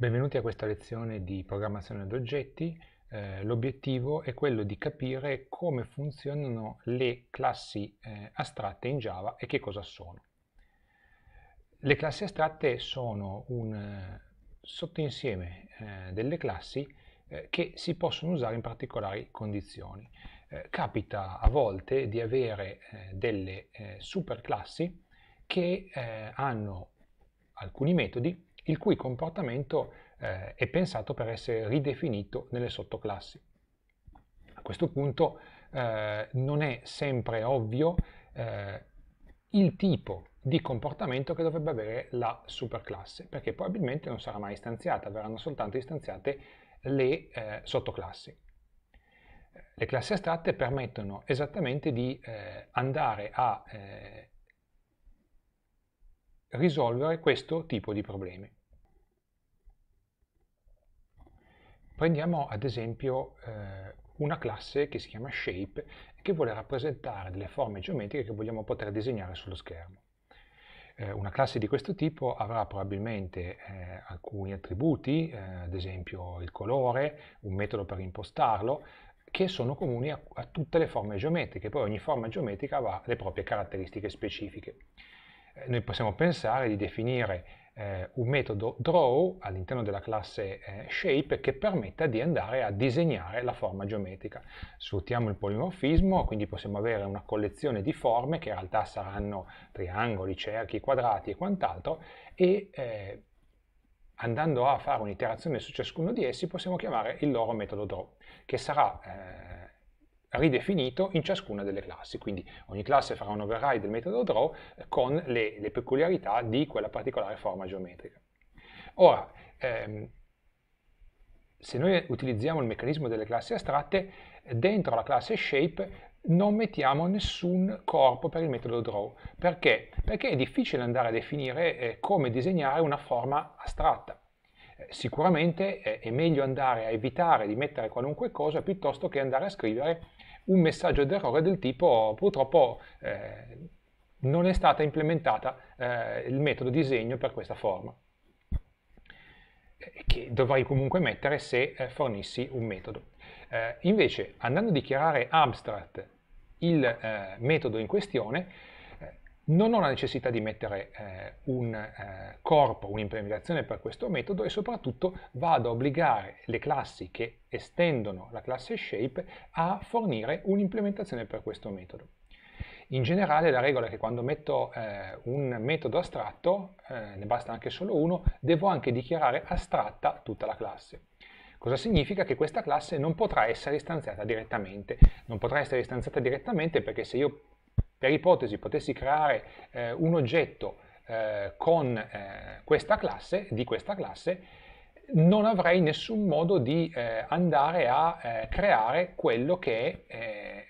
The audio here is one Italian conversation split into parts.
Benvenuti a questa lezione di programmazione ad oggetti. Eh, L'obiettivo è quello di capire come funzionano le classi eh, astratte in Java e che cosa sono. Le classi astratte sono un eh, sottoinsieme eh, delle classi eh, che si possono usare in particolari condizioni. Eh, capita a volte di avere delle superclassi che hanno alcuni metodi il cui comportamento eh, è pensato per essere ridefinito nelle sottoclassi. A questo punto eh, non è sempre ovvio eh, il tipo di comportamento che dovrebbe avere la superclasse, perché probabilmente non sarà mai istanziata, verranno soltanto istanziate le eh, sottoclassi. Le classi astratte permettono esattamente di eh, andare a eh, risolvere questo tipo di problemi. Prendiamo ad esempio eh, una classe che si chiama shape che vuole rappresentare delle forme geometriche che vogliamo poter disegnare sullo schermo. Eh, una classe di questo tipo avrà probabilmente eh, alcuni attributi, eh, ad esempio il colore, un metodo per impostarlo, che sono comuni a, a tutte le forme geometriche, poi ogni forma geometrica ha le proprie caratteristiche specifiche eh, noi possiamo pensare di definire eh, un metodo draw all'interno della classe eh, shape che permetta di andare a disegnare la forma geometrica. Sfruttiamo il polimorfismo, quindi possiamo avere una collezione di forme che in realtà saranno triangoli, cerchi, quadrati e quant'altro e eh, andando a fare un'iterazione su ciascuno di essi possiamo chiamare il loro metodo draw che sarà eh, ridefinito in ciascuna delle classi, quindi ogni classe farà un override del metodo draw con le, le peculiarità di quella particolare forma geometrica. Ora, ehm, se noi utilizziamo il meccanismo delle classi astratte, dentro la classe shape non mettiamo nessun corpo per il metodo draw. Perché? Perché è difficile andare a definire eh, come disegnare una forma astratta. Eh, sicuramente è meglio andare a evitare di mettere qualunque cosa piuttosto che andare a scrivere un messaggio d'errore del tipo purtroppo eh, non è stata implementata eh, il metodo disegno per questa forma che dovrei comunque mettere se eh, fornissi un metodo. Eh, invece andando a dichiarare abstract il eh, metodo in questione non ho la necessità di mettere eh, un eh, corpo, un'implementazione per questo metodo e soprattutto vado a obbligare le classi che estendono la classe shape a fornire un'implementazione per questo metodo. In generale la regola è che quando metto eh, un metodo astratto, eh, ne basta anche solo uno, devo anche dichiarare astratta tutta la classe. Cosa significa? Che questa classe non potrà essere istanziata direttamente. Non potrà essere istanziata direttamente perché se io per ipotesi potessi creare eh, un oggetto eh, con eh, questa classe, di questa classe, non avrei nessun modo di eh, andare a eh, creare quello che è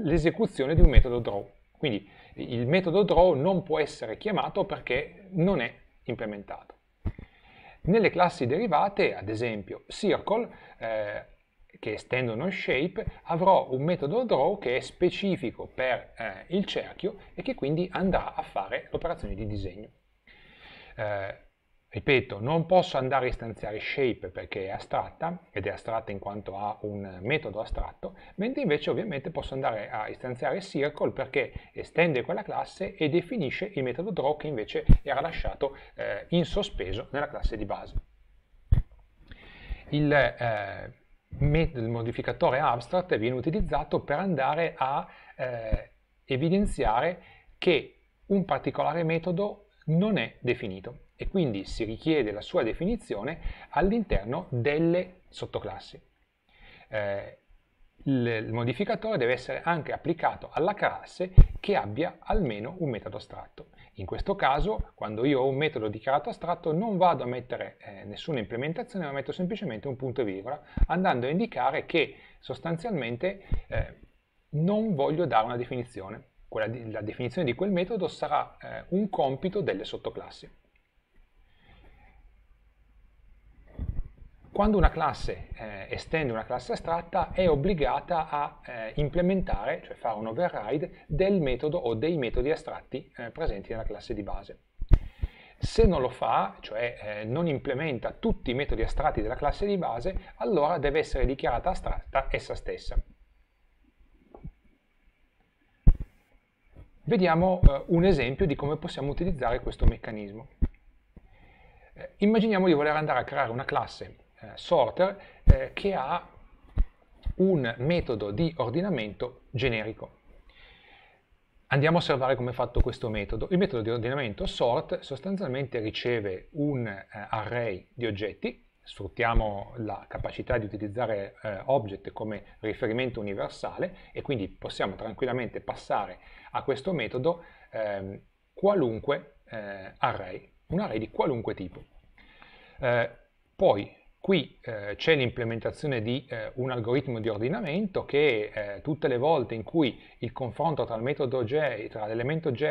l'esecuzione di un metodo draw. Quindi il metodo draw non può essere chiamato perché non è implementato. Nelle classi derivate, ad esempio, circle, eh, che estendono shape, avrò un metodo draw che è specifico per eh, il cerchio e che quindi andrà a fare l'operazione di disegno. Eh, ripeto, non posso andare a istanziare shape perché è astratta, ed è astratta in quanto ha un metodo astratto, mentre invece ovviamente posso andare a istanziare circle perché estende quella classe e definisce il metodo draw che invece era lasciato eh, in sospeso nella classe di base. Il, eh, il modificatore abstract viene utilizzato per andare a eh, evidenziare che un particolare metodo non è definito e quindi si richiede la sua definizione all'interno delle sottoclassi. Eh, il modificatore deve essere anche applicato alla classe che abbia almeno un metodo astratto. In questo caso, quando io ho un metodo dichiarato astratto, non vado a mettere eh, nessuna implementazione, ma metto semplicemente un punto e virgola, andando a indicare che sostanzialmente eh, non voglio dare una definizione. Di, la definizione di quel metodo sarà eh, un compito delle sottoclassi. quando una classe eh, estende una classe astratta è obbligata a eh, implementare, cioè fare un override, del metodo o dei metodi astratti eh, presenti nella classe di base. Se non lo fa, cioè eh, non implementa tutti i metodi astratti della classe di base, allora deve essere dichiarata astratta essa stessa. Vediamo eh, un esempio di come possiamo utilizzare questo meccanismo. Eh, immaginiamo di voler andare a creare una classe eh, sorter eh, che ha un metodo di ordinamento generico. Andiamo a osservare come è fatto questo metodo. Il metodo di ordinamento sort sostanzialmente riceve un eh, array di oggetti, sfruttiamo la capacità di utilizzare eh, object come riferimento universale e quindi possiamo tranquillamente passare a questo metodo ehm, eh, qualunque array, un array di qualunque tipo. Eh, poi Qui eh, c'è l'implementazione di eh, un algoritmo di ordinamento che eh, tutte le volte in cui il confronto tra l'elemento J e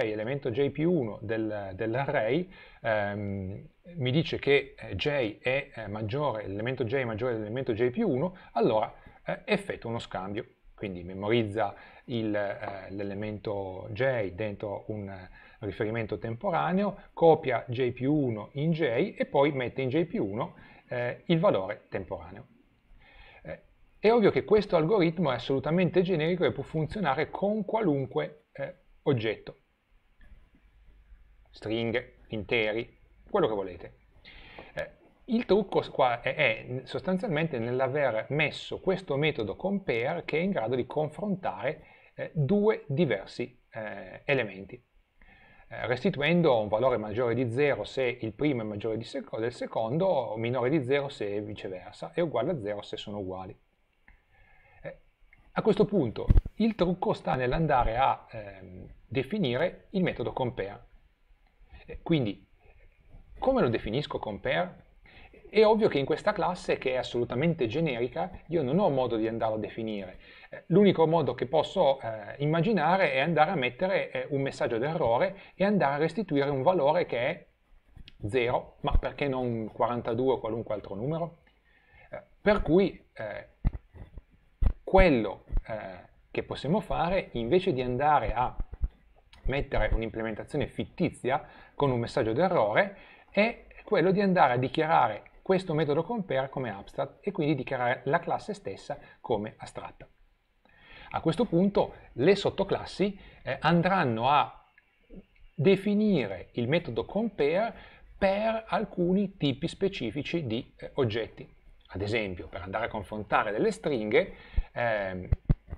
l'elemento J più 1 del, dell'array ehm, mi dice che eh, J è eh, maggiore, l'elemento J è maggiore dell'elemento J più 1, allora eh, effettua uno scambio. Quindi memorizza l'elemento J dentro un riferimento temporaneo, copia J più 1 in J e poi mette in J più 1 eh, il valore temporaneo. Eh, è ovvio che questo algoritmo è assolutamente generico e può funzionare con qualunque eh, oggetto, stringhe, interi, quello che volete. Eh, il trucco qua è, è sostanzialmente nell'aver messo questo metodo compare che è in grado di confrontare eh, due diversi eh, elementi. Eh, restituendo un valore maggiore di 0 se il primo è maggiore seco del secondo o minore di 0 se viceversa e uguale a 0 se sono uguali. Eh, a questo punto il trucco sta nell'andare a ehm, definire il metodo compare. Eh, quindi come lo definisco compare? È ovvio che in questa classe, che è assolutamente generica, io non ho modo di andarlo a definire l'unico modo che posso eh, immaginare è andare a mettere eh, un messaggio d'errore e andare a restituire un valore che è 0, ma perché non 42 o qualunque altro numero? Eh, per cui eh, quello eh, che possiamo fare, invece di andare a mettere un'implementazione fittizia con un messaggio d'errore, è quello di andare a dichiarare questo metodo compare come abstract e quindi dichiarare la classe stessa come astratta. A questo punto le sottoclassi eh, andranno a definire il metodo compare per alcuni tipi specifici di eh, oggetti. Ad esempio, per andare a confrontare delle stringhe, eh,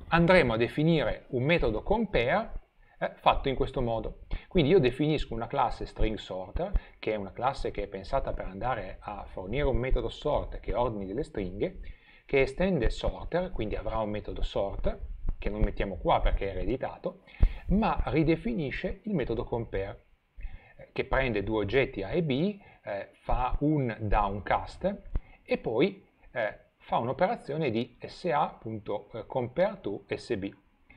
andremo a definire un metodo compare eh, fatto in questo modo. Quindi io definisco una classe string sorter, che è una classe che è pensata per andare a fornire un metodo sort che ordini delle stringhe, che estende sorter, quindi avrà un metodo sort, che non mettiamo qua perché è ereditato, ma ridefinisce il metodo compare, eh, che prende due oggetti A e B, eh, fa un downcast e poi eh, fa un'operazione di sa.compareToSB.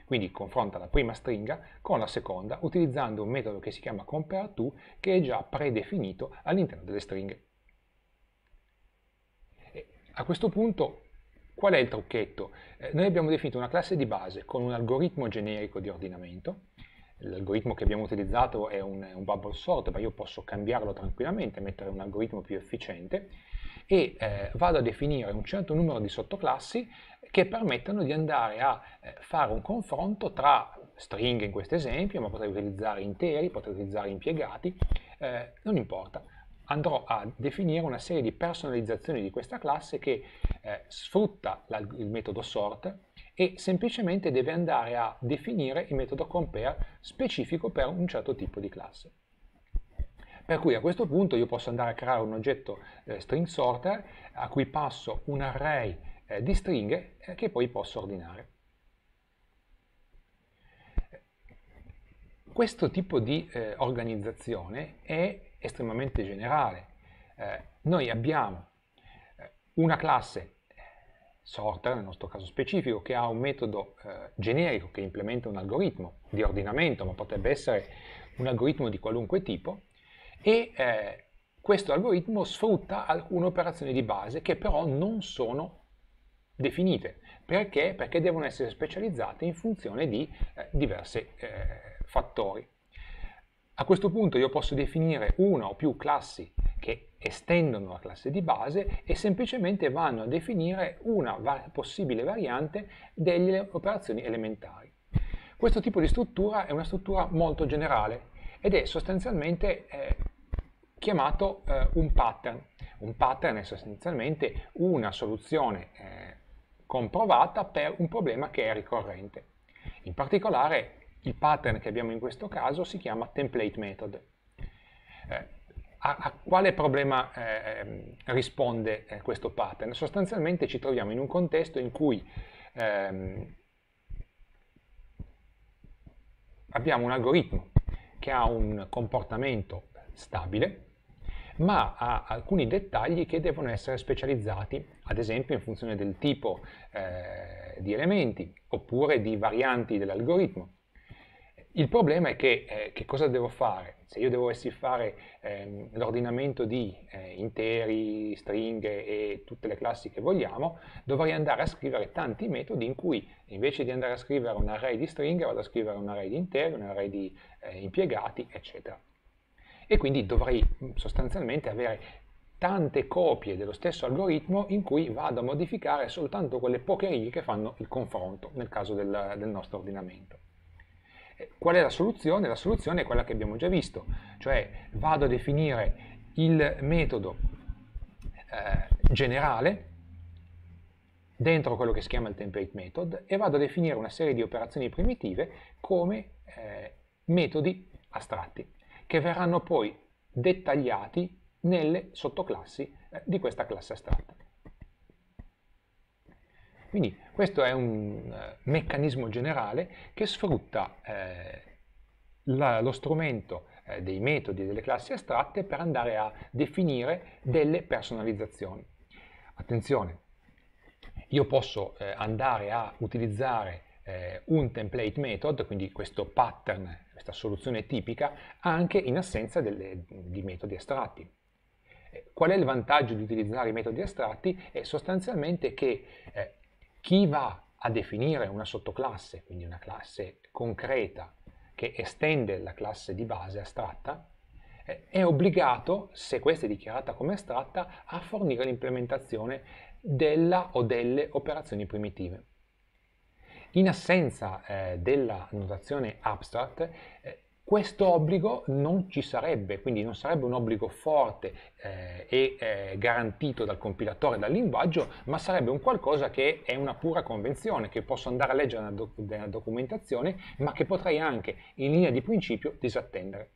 Quindi confronta la prima stringa con la seconda utilizzando un metodo che si chiama compareTo che è già predefinito all'interno delle stringhe. E a questo punto Qual è il trucchetto? Eh, noi abbiamo definito una classe di base con un algoritmo generico di ordinamento, l'algoritmo che abbiamo utilizzato è un, un, bubble sort, ma io posso cambiarlo tranquillamente, mettere un algoritmo più efficiente, e eh, vado a definire un certo numero di sottoclassi che permettano di andare a eh, fare un confronto tra stringhe in questo esempio, ma potrei utilizzare interi, potrei utilizzare impiegati, eh, non importa andrò a definire una serie di personalizzazioni di questa classe che eh, sfrutta la, il metodo sort e semplicemente deve andare a definire il metodo compare specifico per un certo tipo di classe. Per cui a questo punto io posso andare a creare un oggetto eh, string sorter a cui passo un array eh, di stringhe eh, che poi posso ordinare. Questo tipo di eh, organizzazione è estremamente generale. Eh, noi abbiamo eh, una classe sorter, nel nostro caso specifico, che ha un metodo eh, generico che implementa un algoritmo di ordinamento, ma potrebbe essere un algoritmo di qualunque tipo, e eh, questo algoritmo sfrutta alcune operazioni di base che però non sono definite. Perché? Perché devono essere specializzate in funzione di eh, diversi eh, fattori. A questo punto io posso definire una o più classi che estendono la classe di base e semplicemente vanno a definire una var possibile variante delle operazioni elementari. Questo tipo di struttura è una struttura molto generale ed è sostanzialmente eh, chiamato eh, un pattern. Un pattern è sostanzialmente una soluzione eh, comprovata per un problema che è ricorrente. In particolare il pattern che abbiamo in questo caso si chiama template method. Eh, a, a, quale problema eh, ehm, risponde eh, questo pattern? Sostanzialmente ci troviamo in un contesto in cui ehm, abbiamo un algoritmo che ha un comportamento stabile, ma ha alcuni dettagli che devono essere specializzati, ad esempio in funzione del tipo eh, di elementi, oppure di varianti dell'algoritmo, il problema è che, eh, che cosa devo fare? Se io dovessi fare ehm, l'ordinamento di eh, interi, stringhe e tutte le classi che vogliamo, dovrei andare a scrivere tanti metodi in cui invece di andare a scrivere un array di stringhe vado a scrivere un array di interi, un array di eh, impiegati, eccetera. E quindi dovrei mm, sostanzialmente avere tante copie dello stesso algoritmo in cui vado a modificare soltanto quelle poche righe che fanno il confronto nel caso del, del nostro ordinamento. Qual è la soluzione? La soluzione è quella che abbiamo già visto, cioè vado a definire il metodo eh, generale dentro quello che si chiama il template method e vado a definire una serie di operazioni primitive come eh, metodi astratti che verranno poi dettagliati nelle sottoclassi eh, di questa classe astratta. Quindi questo è un eh, meccanismo generale che sfrutta eh, la, lo strumento eh, dei metodi e delle classi astratte per andare a definire delle personalizzazioni. Attenzione, io posso eh, andare a utilizzare eh, un template method, quindi questo pattern, questa soluzione tipica, anche in assenza delle, di metodi astratti. Eh, qual è il vantaggio di utilizzare i metodi astratti? È sostanzialmente che eh, chi va a definire una sottoclasse, quindi una classe concreta che estende la classe di base astratta, eh, è obbligato, se questa è dichiarata come astratta, a fornire l'implementazione della o delle operazioni primitive. In assenza eh, della notazione abstract, eh, questo obbligo non ci sarebbe, quindi non sarebbe un obbligo forte eh, e eh, garantito dal compilatore dal linguaggio, ma sarebbe un qualcosa che è una pura convenzione, che posso andare a leggere nella, doc nella documentazione, ma che potrei anche, in linea di principio, disattendere.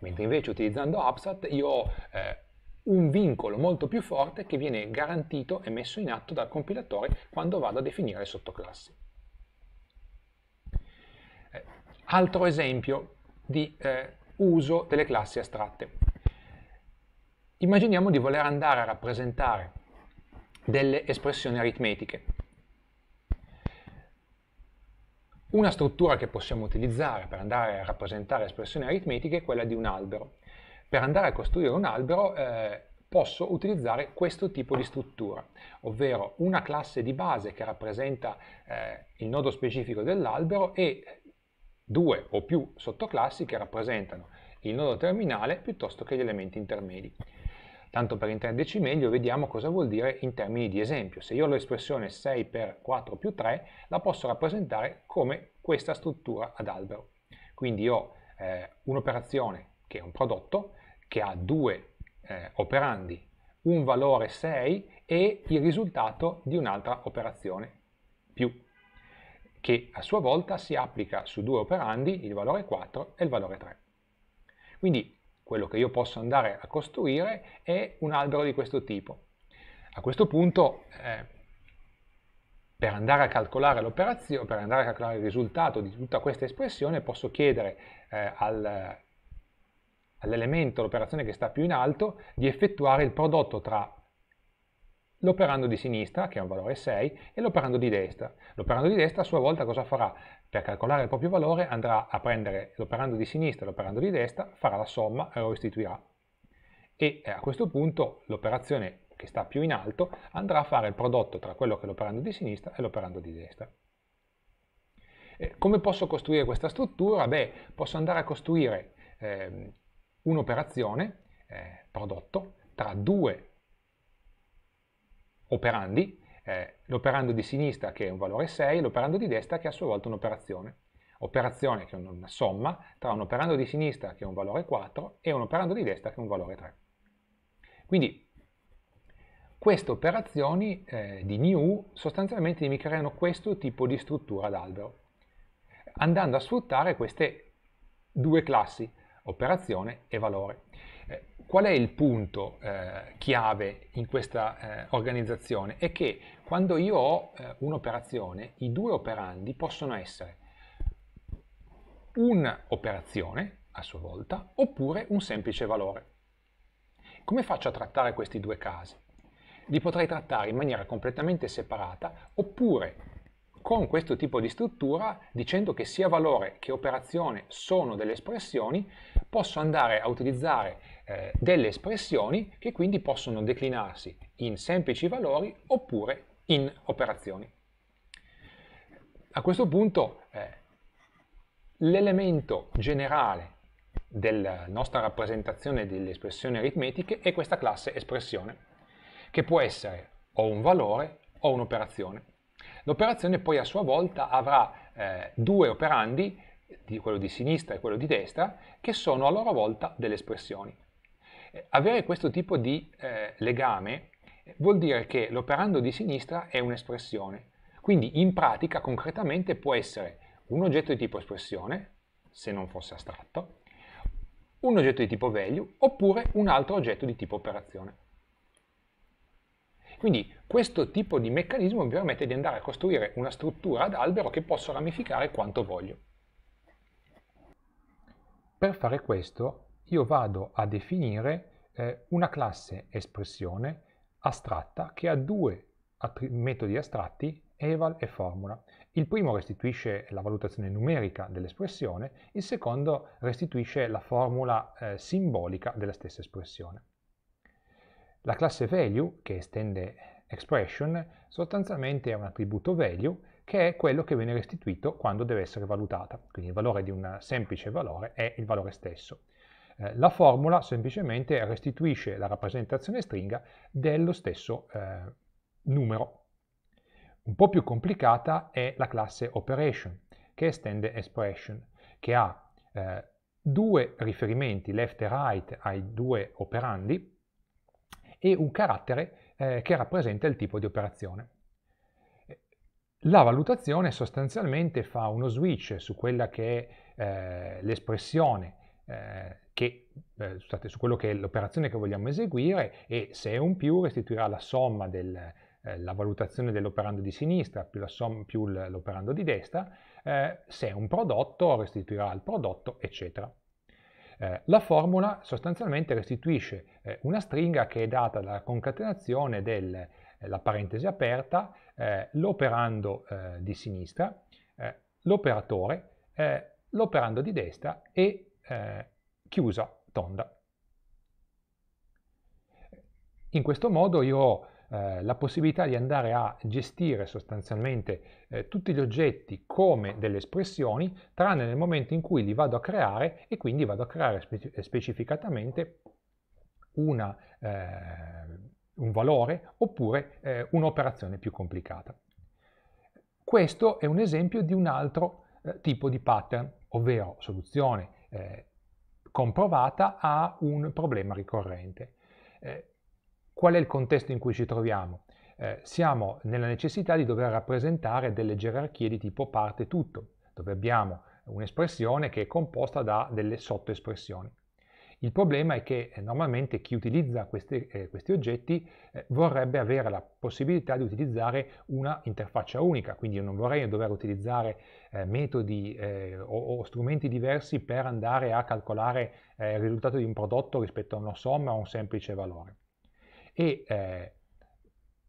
Mentre invece utilizzando Abstract io ho eh, un vincolo molto più forte che viene garantito e messo in atto dal compilatore quando vado a definire sottoclassi. Eh, altro esempio, di eh, uso delle classi astratte. Immaginiamo di voler andare a rappresentare delle espressioni aritmetiche. Una struttura che possiamo utilizzare per andare a rappresentare espressioni aritmetiche è quella di un albero. Per andare a costruire un albero eh, posso utilizzare questo tipo di struttura, ovvero una classe di base che rappresenta eh, il nodo specifico dell'albero e due o più sottoclassi che rappresentano il nodo terminale piuttosto che gli elementi intermedi. Tanto per intenderci meglio vediamo cosa vuol dire in termini di esempio. Se io ho l'espressione 6 per 4 più 3 la posso rappresentare come questa struttura ad albero. Quindi ho eh, un'operazione che è un prodotto che ha due eh, operandi, un valore 6 e il risultato di un'altra operazione più che a sua volta si applica su due operandi il valore 4 e il valore 3. Quindi quello che io posso andare a costruire è un albero di questo tipo. A questo punto, eh, per andare a calcolare per andare a calcolare il risultato di tutta questa espressione, posso chiedere eh, al, all'elemento, l'operazione che sta più in alto, di effettuare il prodotto tra l'operando di sinistra, che ha un valore 6, e l'operando di destra. L'operando di destra a sua volta cosa farà? Per calcolare il proprio valore andrà a prendere l'operando di sinistra e l'operando di destra, farà la somma e lo restituirà. E eh, a questo punto l'operazione che sta più in alto andrà a fare il prodotto tra quello che è l'operando di sinistra e l'operando di destra. E come posso costruire questa struttura? Beh, posso andare a costruire eh, un'operazione, eh, prodotto, tra due operandi, eh, l'operando di sinistra che è un valore 6 e l'operando di destra che è a sua volta un'operazione. Operazione che è una somma tra un operando di sinistra che è un valore 4 e un operando di destra che è un valore 3. Quindi queste operazioni eh, di new sostanzialmente mi creano questo tipo di struttura d'albero, andando a sfruttare queste due classi, operazione e valore. Eh, qual è il punto eh, chiave in questa eh, organizzazione? È che quando io ho eh, un'operazione, i due operandi possono essere un'operazione a sua volta oppure un semplice valore. Come faccio a trattare questi due casi? Li potrei trattare in maniera completamente separata oppure con questo tipo di struttura dicendo che sia valore che operazione sono delle espressioni posso andare a utilizzare eh, delle espressioni che quindi possono declinarsi in semplici valori oppure in operazioni. A questo punto eh, l'elemento generale della nostra rappresentazione delle espressioni aritmetiche è questa classe espressione che può essere o un valore o un'operazione. L'operazione poi a sua volta avrà eh, due operandi, quello di sinistra e quello di destra, che sono a loro volta delle espressioni. Eh, avere questo tipo di eh, legame eh, vuol dire che l'operando di sinistra è un'espressione, quindi in pratica concretamente può essere un oggetto di tipo espressione, se non fosse astratto, un oggetto di tipo value, oppure un altro oggetto di tipo operazione. Quindi questo tipo di meccanismo mi permette di andare a costruire una struttura ad albero che posso ramificare quanto voglio. Per fare questo io vado a definire eh, una classe espressione astratta che ha due metodi astratti, eval e formula. Il primo restituisce la valutazione numerica dell'espressione, il secondo restituisce la formula eh, simbolica della stessa espressione. La classe value, che estende expression, sostanzialmente è un attributo value che è quello che viene restituito quando deve essere valutata. Quindi il valore di un semplice valore è il valore stesso. Eh, la formula semplicemente restituisce la rappresentazione stringa dello stesso eh, numero. Un po' più complicata è la classe operation, che estende expression, che ha eh, due riferimenti left e right ai due operandi, e un carattere eh, che rappresenta il tipo di operazione. La valutazione sostanzialmente fa uno switch su quella che è eh, l'espressione eh, che, eh, scusate, su quello che è l'operazione che vogliamo eseguire e se è un più restituirà la somma della eh, valutazione dell'operando di sinistra più, l'operando di destra, eh, se è un prodotto restituirà il prodotto, eccetera. Eh, la formula sostanzialmente restituisce eh, una stringa che è data dalla concatenazione della eh, parentesi aperta, eh, l'operando eh, di sinistra, l'operatore, l'operando di destra e chiusa tonda. In questo modo io ho eh, la possibilità di andare a gestire sostanzialmente eh, tutti gli oggetti come delle espressioni, tranne nel momento in cui li vado a creare e quindi vado a creare spe specificatamente una, eh, un valore oppure eh, un'operazione più complicata. Questo è un esempio di un altro tipo di pattern, ovvero soluzione comprovata a un problema ricorrente. Eh, Qual è il contesto in cui ci troviamo? Eh, siamo nella necessità di dover rappresentare delle gerarchie di tipo parte-tutto, dove abbiamo un'espressione che è composta da delle sottoespressioni. Il problema è che eh, normalmente chi utilizza questi, eh, questi oggetti eh, vorrebbe avere la possibilità di utilizzare una interfaccia unica, quindi io non vorrei dover utilizzare eh, metodi eh, o, o, strumenti diversi per andare a calcolare eh, il risultato di un prodotto rispetto a una somma o a un semplice valore e eh,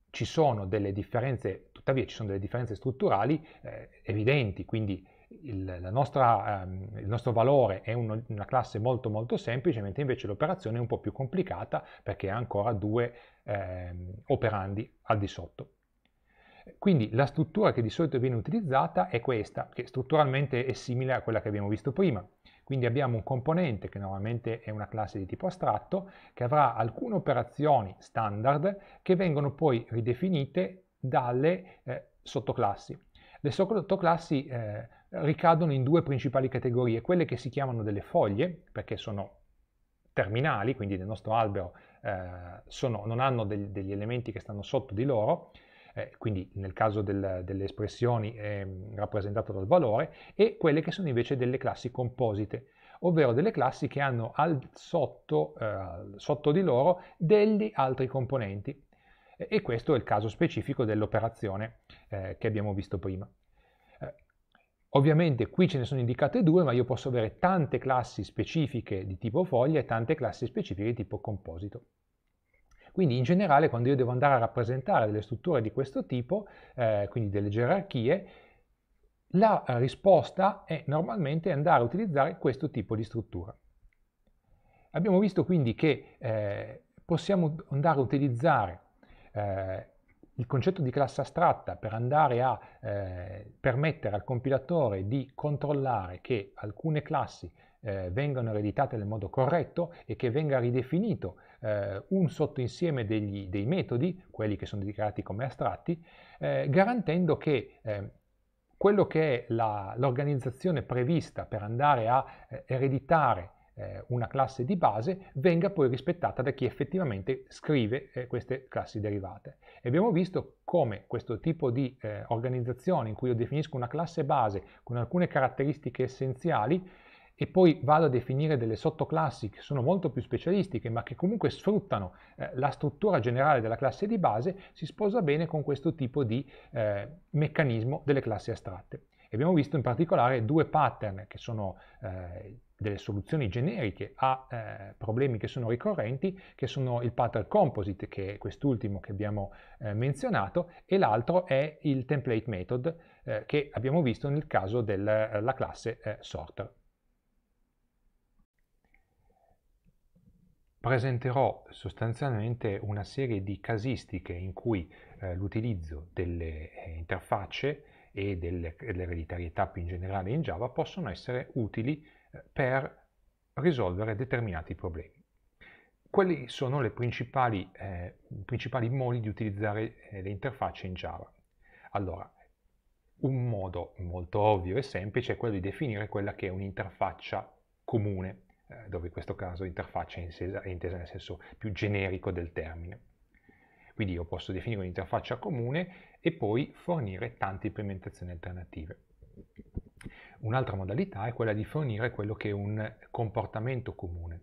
ci sono delle differenze, tuttavia ci sono delle differenze strutturali eh, evidenti, quindi il, nostra, ehm, il, nostro valore è uno, una classe molto molto semplice, mentre invece l'operazione è un po' più complicata perché ha ancora due ehm, operandi al di sotto. Quindi la struttura che di solito viene utilizzata è questa, che strutturalmente è simile a quella che abbiamo visto prima. Quindi abbiamo un componente che normalmente è una classe di tipo astratto che avrà alcune operazioni standard che vengono poi ridefinite dalle eh, sottoclassi. Le sottoclassi eh, ricadono in due principali categorie, quelle che si chiamano delle foglie, perché sono terminali, quindi nel nostro albero eh, sono, non hanno del, degli elementi che stanno sotto di loro, eh, quindi nel caso del, delle espressioni è mm, rappresentato dal valore, e quelle che sono invece delle classi composite, ovvero delle classi che hanno sotto, eh, sotto di loro degli altri componenti. E questo è il caso specifico dell'operazione eh, che abbiamo visto prima. Eh, ovviamente qui ce ne sono indicate due, ma io posso avere tante classi specifiche di tipo foglia e tante classi specifiche di tipo composito. Quindi in generale quando io devo andare a rappresentare delle strutture di questo tipo, eh, quindi delle gerarchie, la eh, risposta è normalmente andare a utilizzare questo tipo di struttura. Abbiamo visto quindi che eh, possiamo andare a utilizzare eh, il concetto di classe astratta per andare a eh, permettere al compilatore di controllare che alcune classi eh, vengano ereditate nel modo corretto e che venga ridefinito eh, un sottoinsieme degli, dei metodi, quelli che sono dedicati come astratti, eh, garantendo che eh, quello che è l'organizzazione prevista per andare a eh, ereditare eh, una classe di base venga poi rispettata da chi effettivamente scrive eh, queste classi derivate. E abbiamo visto come questo tipo di organizzazione in cui io definisco una classe base con alcune caratteristiche essenziali e poi vado a definire delle sottoclassi che sono molto più specialistiche ma che comunque sfruttano eh, la struttura generale della classe di base, si sposa bene con questo tipo di eh, meccanismo delle classi astratte. E abbiamo visto in particolare due pattern che sono eh, delle soluzioni generiche a eh, problemi che sono ricorrenti, che sono il pattern composite, che è quest'ultimo che abbiamo eh, menzionato, e l'altro è il template method, eh, che abbiamo visto nel caso della classe eh, sorter. presenterò sostanzialmente una serie di casistiche in cui eh, l'utilizzo delle eh, interfacce e delle, dell'ereditarietà più in generale in Java possono essere utili eh, per risolvere determinati problemi. Quelli sono i principali, eh, principali, modi di utilizzare eh, le interfacce in Java. Allora, un modo molto ovvio e semplice è quello di definire quella che è un'interfaccia comune. Eh, dove in questo caso interfaccia è intesa nel senso più generico del termine. Quindi io posso definire un'interfaccia comune e poi fornire tante implementazioni alternative. Un'altra modalità è quella di fornire quello che è un comportamento comune.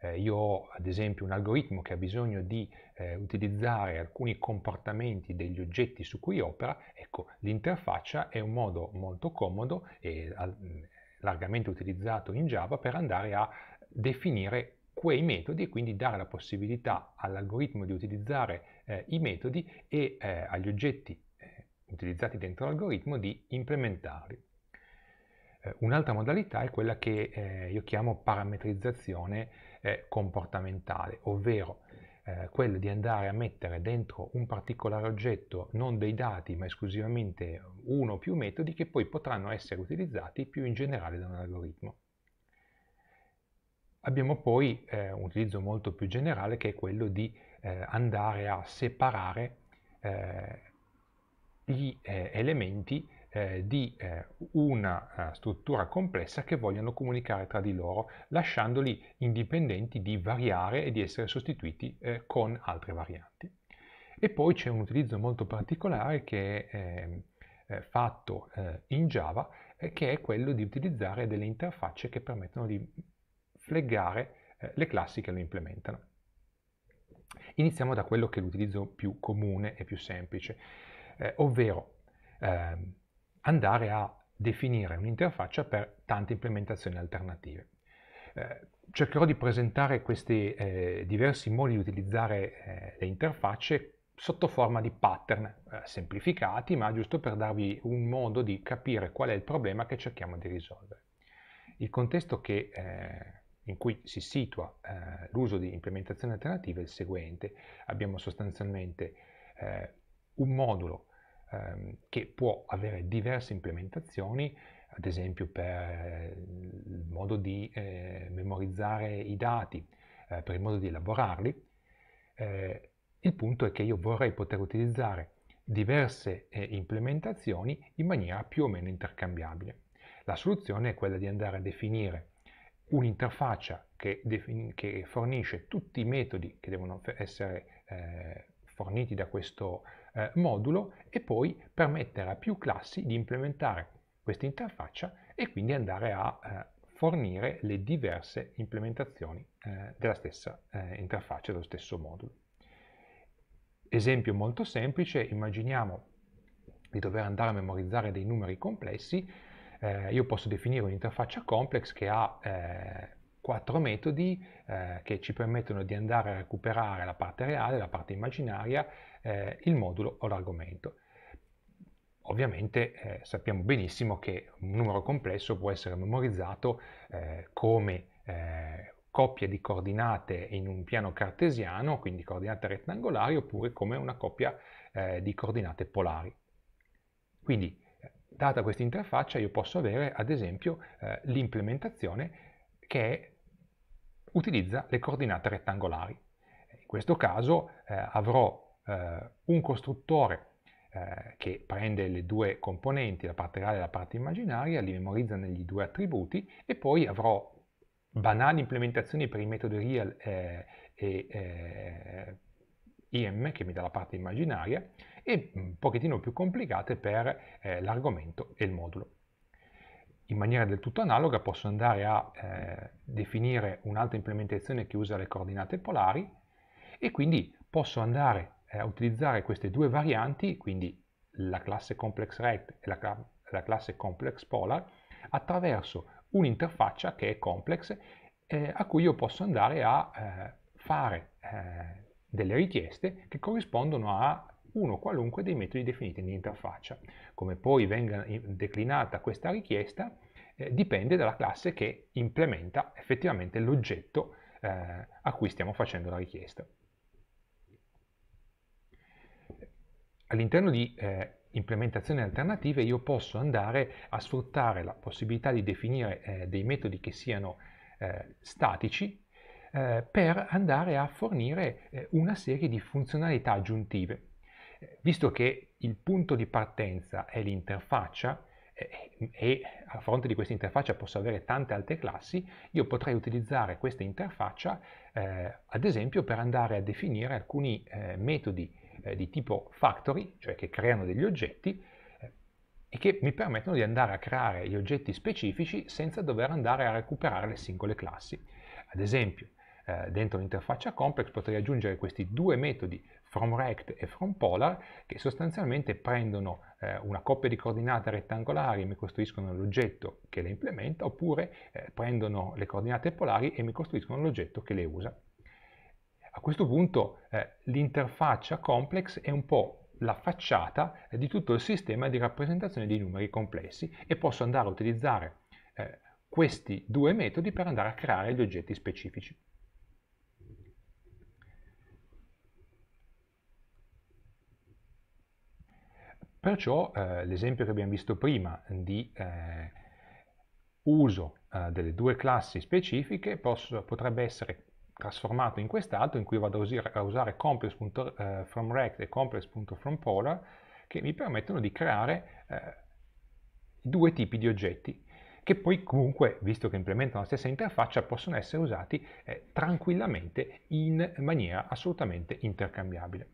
Eh, io ho ad esempio un algoritmo che ha bisogno di eh, utilizzare alcuni comportamenti degli oggetti su cui opera, ecco l'interfaccia è un modo molto comodo e al, largamente utilizzato in Java per andare a definire quei metodi e quindi dare la possibilità all'algoritmo di utilizzare eh, i metodi e eh, agli oggetti eh, utilizzati dentro l'algoritmo di implementarli. Eh, un'altra modalità è quella che eh, io chiamo parametrizzazione eh, comportamentale, ovvero eh, quello di andare a mettere dentro un particolare oggetto non dei dati ma esclusivamente uno o più metodi che poi potranno essere utilizzati più in generale da un algoritmo. Abbiamo poi eh, un utilizzo molto più generale che è quello di eh, andare a separare eh, gli eh, elementi eh, di eh, una uh, struttura complessa che vogliono comunicare tra di loro, lasciandoli indipendenti di variare e di essere sostituiti eh, con altre varianti. E poi c'è un utilizzo molto particolare che è ehm, eh, fatto eh, in Java, che è quello di utilizzare delle interfacce che permettono di fleggare le classi che lo implementano. Iniziamo da quello che è l'utilizzo più comune e più semplice, ovvero eh, andare a definire un'interfaccia per tante implementazioni alternative. Eh, cercherò di presentare questi eh, diversi modi di utilizzare eh, le interfacce sotto forma di pattern eh, semplificati, ma giusto per darvi un modo di capire qual è il problema che cerchiamo di risolvere. Il contesto che, eh, in cui si situa eh, l'uso di implementazioni alternative è il seguente. Abbiamo sostanzialmente un modulo ehm, che può avere diverse implementazioni, ad esempio per eh, il modo di eh, memorizzare i dati, eh, per il modo di elaborarli. Eh, il punto è che io vorrei poter utilizzare diverse eh, implementazioni in maniera più o meno intercambiabile. La soluzione è quella di andare a definire un'interfaccia che, che, fornisce tutti i metodi che devono essere eh, forniti da questo eh, modulo e poi permettere a più classi di implementare questa interfaccia e quindi andare a eh, fornire le diverse implementazioni eh, della stessa eh, interfaccia, dello stesso modulo. Esempio molto semplice, immaginiamo di dover andare a memorizzare dei numeri complessi, eh, io posso definire un'interfaccia complex che ha eh, quattro metodi eh, che ci permettono di andare a recuperare la parte reale, la parte immaginaria eh, il modulo o l'argomento. Ovviamente eh, sappiamo benissimo che un numero complesso può essere memorizzato eh, come eh, coppia di coordinate in un piano cartesiano, quindi coordinate rettangolari, oppure come una coppia eh, di coordinate polari. Quindi, eh, data questa interfaccia, io posso avere, ad esempio, l'implementazione che utilizza le coordinate rettangolari. In questo caso eh, avrò eh, un costruttore eh, che prende le due componenti, la parte reale e la parte immaginaria, li memorizza negli due attributi e poi avrò banali implementazioni per i metodi real eh, e eh, IM che mi dà la parte immaginaria e un mm, pochettino più complicate per eh, l'argomento e il modulo in maniera del tutto analoga posso andare a eh, definire un'altra implementazione che usa le coordinate polari e quindi posso andare eh, utilizzare queste due varianti, quindi la classe complex rect e la, cla la classe complex polar, attraverso un'interfaccia che è complex eh, a cui io posso andare a eh, fare eh, delle richieste che corrispondono a uno qualunque dei metodi definiti nell'interfaccia. Come poi venga declinata questa richiesta eh, dipende dalla classe che implementa effettivamente l'oggetto eh, a cui stiamo facendo la richiesta. all'interno di eh, implementazioni alternative io posso andare a sfruttare la possibilità di definire eh, dei metodi che siano eh, statici eh, per andare a fornire eh, una serie di funzionalità aggiuntive. Eh, visto che il punto di partenza è l'interfaccia e a fronte di questa interfaccia posso avere tante altre classi, io potrei utilizzare questa interfaccia ad esempio per andare a definire alcuni metodi eh, di tipo factory, cioè che creano degli oggetti eh, e che mi permettono di andare a creare gli oggetti specifici senza dover andare a recuperare le singole classi. Ad esempio, eh, dentro l'interfaccia complex potrei aggiungere questi due metodi fromRect e fromPolar che sostanzialmente prendono eh, una coppia di coordinate rettangolari e mi costruiscono l'oggetto che le implementa oppure eh, prendono le coordinate polari e mi costruiscono l'oggetto che le usa. A questo punto eh, l'interfaccia complex è un po' la facciata eh, di tutto il sistema di rappresentazione di numeri complessi e posso andare a utilizzare eh, questi due metodi per andare a creare gli oggetti specifici. Perciò eh, l'esempio che abbiamo visto prima di eh, uso eh, delle due classi specifiche posso, potrebbe essere trasformato in quest'altro in cui vado a usare, a usare complex.fromRect eh, e complex.fromPolar che mi permettono di creare eh, due tipi di oggetti che poi comunque, visto che implementano la stessa interfaccia, possono essere usati eh, tranquillamente in maniera assolutamente intercambiabile.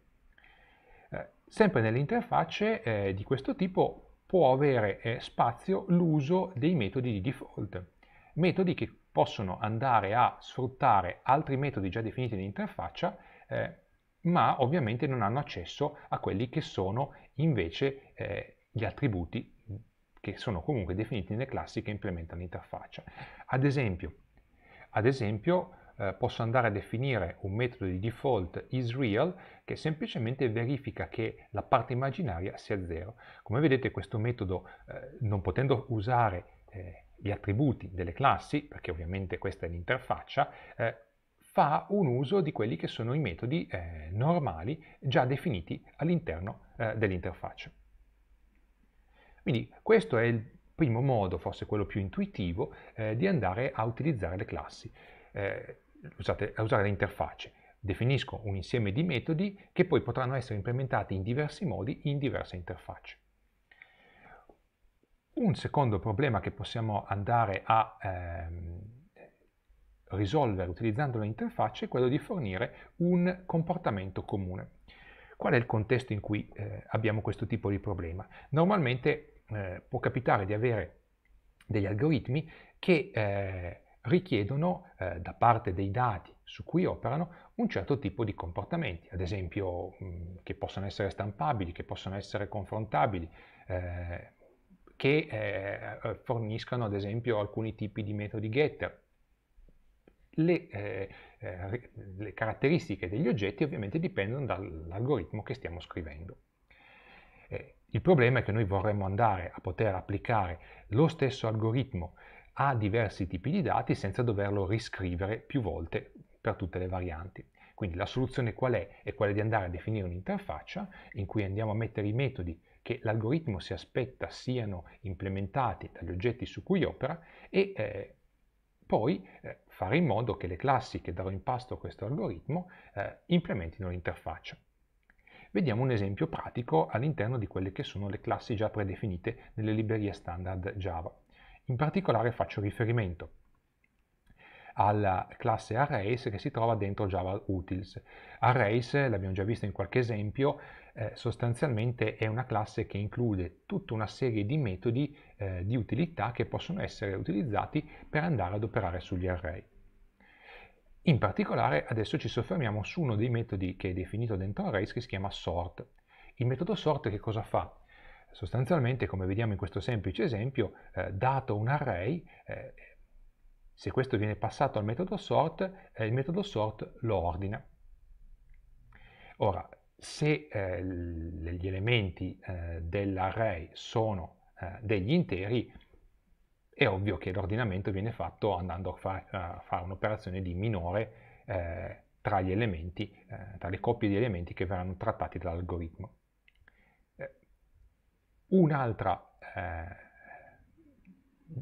Eh, sempre nelle interfacce eh, di questo tipo può avere eh, spazio l'uso dei metodi di default, metodi che possono andare a sfruttare altri metodi già definiti di interfaccia, eh, ma ovviamente non hanno accesso a quelli che sono invece eh, gli attributi che sono comunque definiti nelle classi che implementano l'interfaccia. Ad esempio, ad esempio eh, posso andare a definire un metodo di default isReal che semplicemente verifica che la parte immaginaria sia 0. Come vedete questo metodo, eh, non potendo usare eh, gli attributi delle classi, perché ovviamente questa è l'interfaccia, eh, fa un uso di quelli che sono i metodi eh, normali già definiti all'interno eh, dell'interfaccia. Quindi questo è il primo modo, forse quello più intuitivo, eh, di andare a utilizzare le classi, eh, usate, a usare le interfacce. Definisco un insieme di metodi che poi potranno essere implementati in diversi modi in diverse interfacce. Un secondo problema che possiamo andare a ehm, risolvere utilizzando le interfacce è quello di fornire un comportamento comune. Qual è il contesto in cui eh, abbiamo questo tipo di problema? Normalmente eh, può capitare di avere degli algoritmi che eh, richiedono eh, da parte dei dati su cui operano un certo tipo di comportamenti, ad esempio mh, mm, che possono essere stampabili, che possono essere confrontabili, eh, che eh, forniscano ad esempio alcuni tipi di metodi getter. Le, eh, eh, le caratteristiche degli oggetti ovviamente dipendono dall'algoritmo che stiamo scrivendo. Eh, il problema è che noi vorremmo andare a poter applicare lo stesso algoritmo a diversi tipi di dati senza doverlo riscrivere più volte per tutte le varianti. Quindi la soluzione qual è? È quella di andare a definire un'interfaccia in cui andiamo a mettere i metodi che l'algoritmo si aspetta siano implementati dagli oggetti su cui opera e eh, poi eh, fare in modo che le classi che darò in pasto a questo algoritmo eh, implementino l'interfaccia. Vediamo un esempio pratico all'interno di quelle che sono le classi già predefinite nelle librerie standard Java. In particolare faccio riferimento alla classe Arrays che si trova dentro Java Utils. Arrays, l'abbiamo già visto in qualche esempio, eh, sostanzialmente è una classe che include tutta una serie di metodi eh, di utilità che possono essere utilizzati per andare ad operare sugli array. In particolare adesso ci soffermiamo su uno dei metodi che è definito dentro arrays che si chiama sort. Il metodo sort che cosa fa? Sostanzialmente, come vediamo in questo semplice esempio, eh, dato un array, eh, se questo viene passato al metodo sort, eh, il metodo sort lo ordina. Ora, se eh, gli elementi eh, dell'array sono eh, degli interi, è ovvio che l'ordinamento viene fatto andando a fare, fare un'operazione di minore eh, tra gli elementi, eh, tra le coppie di elementi che verranno trattati dall'algoritmo. Un'altra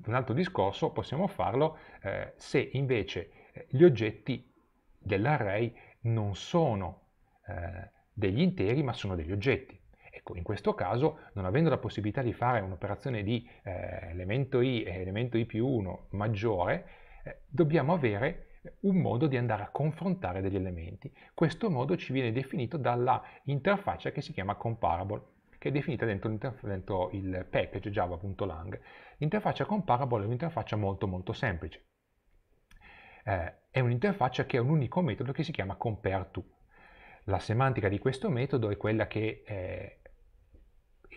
un altro discorso possiamo farlo eh, se invece gli oggetti dell'array non sono eh, degli interi ma sono degli oggetti. Ecco, in questo caso, non avendo la possibilità di fare un'operazione di eh, elemento i e elemento i più 1 maggiore, eh, dobbiamo avere un modo di andare a confrontare degli elementi. Questo modo ci viene definito dalla interfaccia che si chiama comparable che è definita dentro, dentro il package java.lang. L'interfaccia comparable è un'interfaccia molto molto semplice. Eh, è un'interfaccia che ha un unico metodo che si chiama compareTo la semantica di questo metodo è quella che è,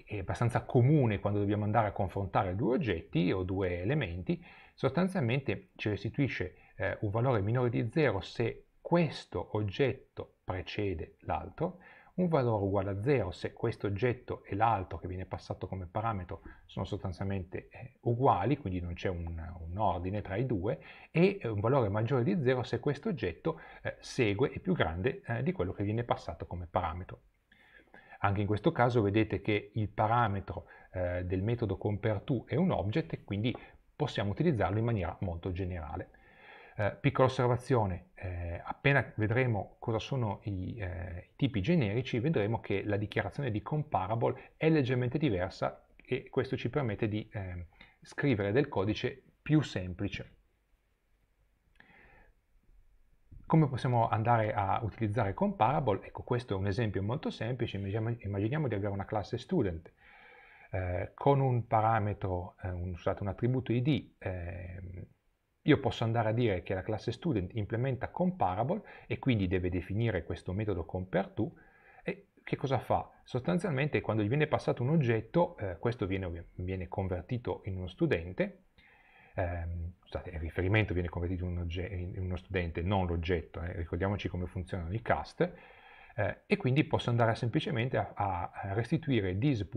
è abbastanza comune quando dobbiamo andare a confrontare due oggetti o due elementi, sostanzialmente ci restituisce eh, un valore minore di 0 se questo oggetto precede l'altro, un valore uguale a 0 se questo oggetto e l'altro che viene passato come parametro sono sostanzialmente eh, uguali, quindi non c'è un, un, ordine tra i due, e un valore maggiore di 0 se questo oggetto eh, segue è più grande eh, di quello che viene passato come parametro. Anche in questo caso vedete che il parametro eh, del metodo compareTo è un object e quindi possiamo utilizzarlo in maniera molto generale. Eh, piccola osservazione, eh, appena vedremo cosa sono i, eh, i tipi generici, vedremo che la dichiarazione di comparable è leggermente diversa e questo ci permette di ehm, scrivere del codice più semplice. Come possiamo andare a utilizzare comparable? Ecco, questo è un esempio molto semplice. Immaginiamo di avere una classe student eh, con un parametro, eh, un, scusate, un attributo id ehm, io posso andare a dire che la classe student implementa comparable e quindi deve definire questo metodo compareTo e che cosa fa? Sostanzialmente quando gli viene passato un oggetto, eh, questo viene, viene, convertito in uno studente, ehm, scusate, il riferimento viene convertito in, un in uno studente, non l'oggetto, eh, ricordiamoci come funzionano i cast, eh, e quindi posso andare semplicemente a, a restituire thisid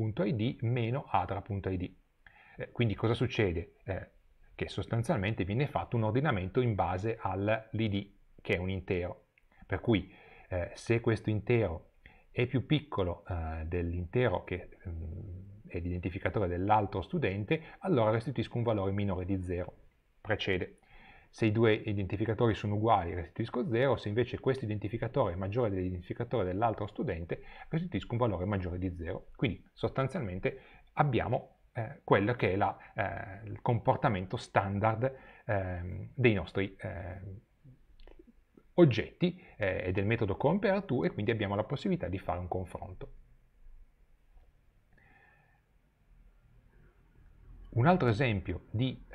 meno adra.id. Eh, quindi cosa succede? Eh, che sostanzialmente viene fatto un ordinamento in base all'id che è un intero. Per cui eh, se questo intero è più piccolo eh, dell'intero che mh, mm, è l'identificatore dell'altro studente, allora restituisco un valore minore di 0. Precede. Se i due identificatori sono uguali restituisco 0, se invece questo identificatore è maggiore dell'identificatore dell'altro studente restituisco un valore maggiore di 0. Quindi sostanzialmente abbiamo eh, quello che è la, eh, il comportamento standard eh, dei nostri eh, oggetti eh, e del metodo compareTo e quindi abbiamo la possibilità di fare un confronto. Un altro esempio di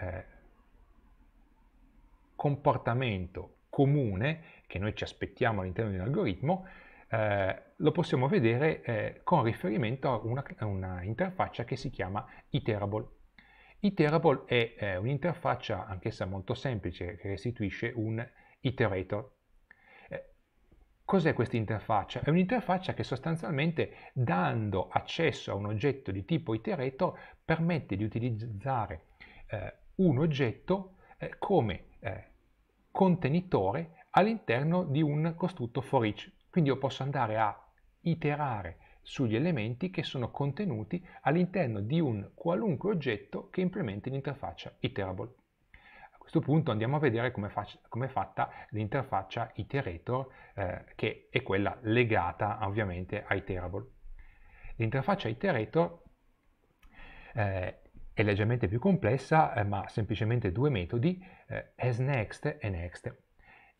comportamento comune che noi ci aspettiamo all'interno di un algoritmo eh, lo possiamo vedere eh, con riferimento a una, una, interfaccia che si chiama iterable. Iterable è eh, un'interfaccia anch'essa molto semplice che restituisce un iterator. Eh, cos'è questa interfaccia? È un'interfaccia che sostanzialmente dando accesso a un oggetto di tipo iterator permette di utilizzare eh, un oggetto come contenitore all'interno di un costrutto for each. Quindi io posso andare a iterare sugli elementi che sono contenuti all'interno di un qualunque oggetto che implementi l'interfaccia iterable. A questo punto andiamo a vedere come, com è fatta l'interfaccia iterator, eh, che è quella legata ovviamente a iterable. L'interfaccia iterator eh, è leggermente più complessa, eh, ma semplicemente due metodi, eh, asNext e next.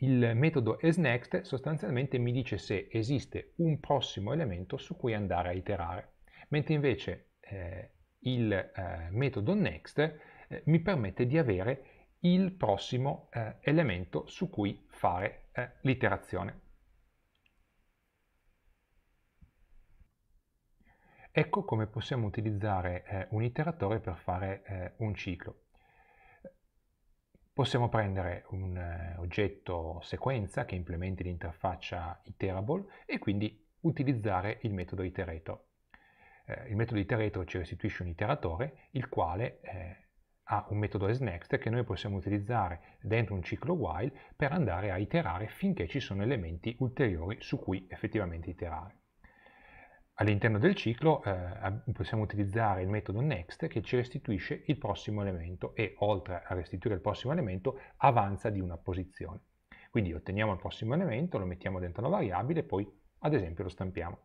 Il metodo esNext sostanzialmente mi dice se esiste un prossimo elemento su cui andare a iterare, mentre invece eh, il eh, metodo next eh, mi permette di avere il prossimo eh, elemento su cui fare eh, l'iterazione. Ecco come possiamo utilizzare eh, un iteratore per fare un ciclo. Possiamo prendere un eh, oggetto sequenza che implementi l'interfaccia iterable e quindi utilizzare il metodo iterator. Eh, il metodo iterator ci restituisce un iteratore, il quale eh, ha un metodo isNext che noi possiamo utilizzare dentro un ciclo while per andare a iterare finché ci sono elementi ulteriori su cui effettivamente iterare. All'interno del ciclo eh, possiamo utilizzare il metodo next che ci restituisce il prossimo elemento e oltre a restituire il prossimo elemento avanza di una posizione. Quindi otteniamo il prossimo elemento, lo mettiamo dentro una variabile e poi ad esempio lo stampiamo.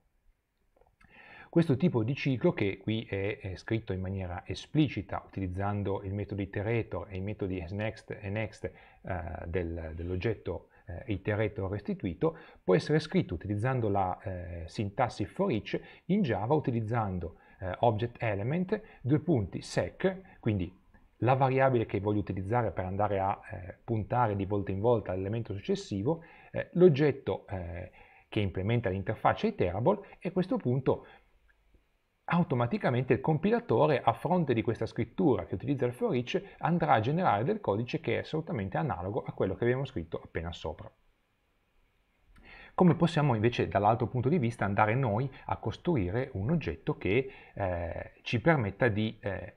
Questo tipo di ciclo che qui è, è scritto in maniera esplicita utilizzando il metodo iterator e i metodi next e next eh, del, dell'oggetto eh, iterato o restituito, può essere scritto utilizzando la eh, sintassi for each in Java utilizzando eh, object element, due punti sec, quindi la variabile che voglio utilizzare per andare a eh, puntare di volta in volta all'elemento successivo, eh, l'oggetto eh, che implementa l'interfaccia iterable e a questo punto automaticamente il compilatore a fronte di questa scrittura che utilizza il for each andrà a generare del codice che è assolutamente analogo a quello che abbiamo scritto appena sopra. Come possiamo invece dall'altro punto di vista andare noi a costruire un oggetto che eh, ci permetta di eh,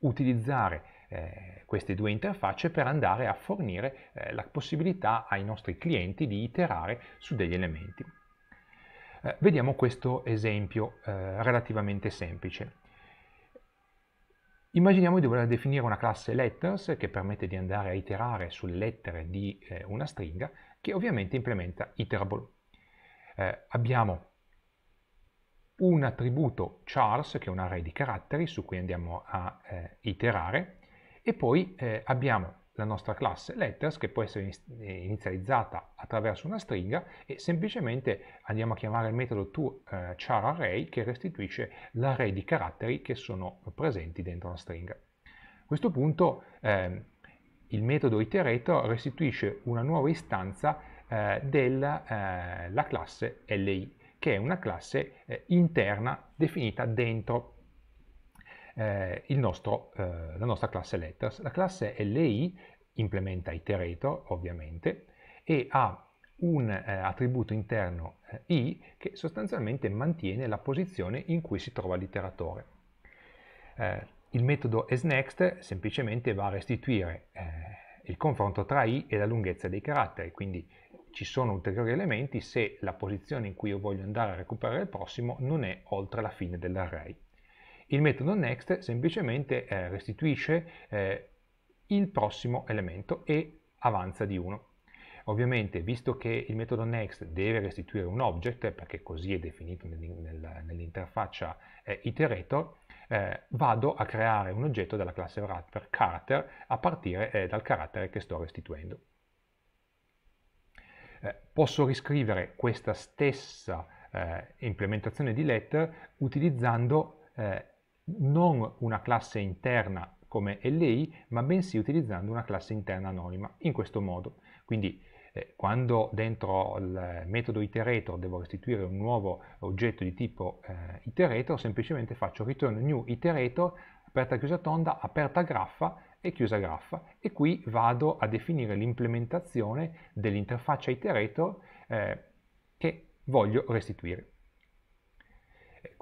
utilizzare eh, queste due interfacce per andare a fornire eh, la possibilità ai nostri clienti di iterare su degli elementi. Eh, vediamo questo esempio eh, relativamente semplice. Immaginiamo di voler definire una classe letters che permette di andare a iterare sulle lettere di eh, una stringa che ovviamente implementa iterable. Eh, abbiamo un attributo Charles, che è un array di caratteri su cui andiamo a eh, iterare e poi eh, abbiamo la nostra classe letters che può essere eh, inizializzata attraverso una stringa e semplicemente andiamo a chiamare il metodo toCharArray eh, che restituisce l'array di caratteri che sono presenti dentro la stringa. A questo punto eh, il metodo iterator restituisce una nuova istanza eh, della eh, classe LI che è una classe eh, interna definita dentro eh, nostro, eh, la nostra classe letters. La classe LI implementa iterator, ovviamente, e ha un eh, attributo interno eh, i che sostanzialmente mantiene la posizione in cui si trova l'iteratore. Eh, il metodo esNext semplicemente va a restituire eh, il confronto tra i e la lunghezza dei caratteri, quindi ci sono ulteriori elementi se la posizione in cui io voglio andare a recuperare il prossimo non è oltre la fine dell'array. Il metodo next semplicemente eh, restituisce eh, il prossimo elemento e avanza di 1. Ovviamente, visto che il metodo next deve restituire un object, perché così è definito nell'interfaccia eh, iterator, eh, vado a creare un oggetto della classe wrapper character a partire eh, dal carattere che sto restituendo. Eh, posso riscrivere questa stessa eh, implementazione di letter utilizzando eh, non una classe interna come LI, ma bensì utilizzando una classe interna anonima, in questo modo. Quindi eh, quando dentro il metodo iterator devo restituire un nuovo oggetto di tipo eh, iterator, semplicemente faccio return new iterator, aperta chiusa tonda, aperta graffa e chiusa graffa e qui vado a definire l'implementazione dell'interfaccia iterator eh, che voglio restituire.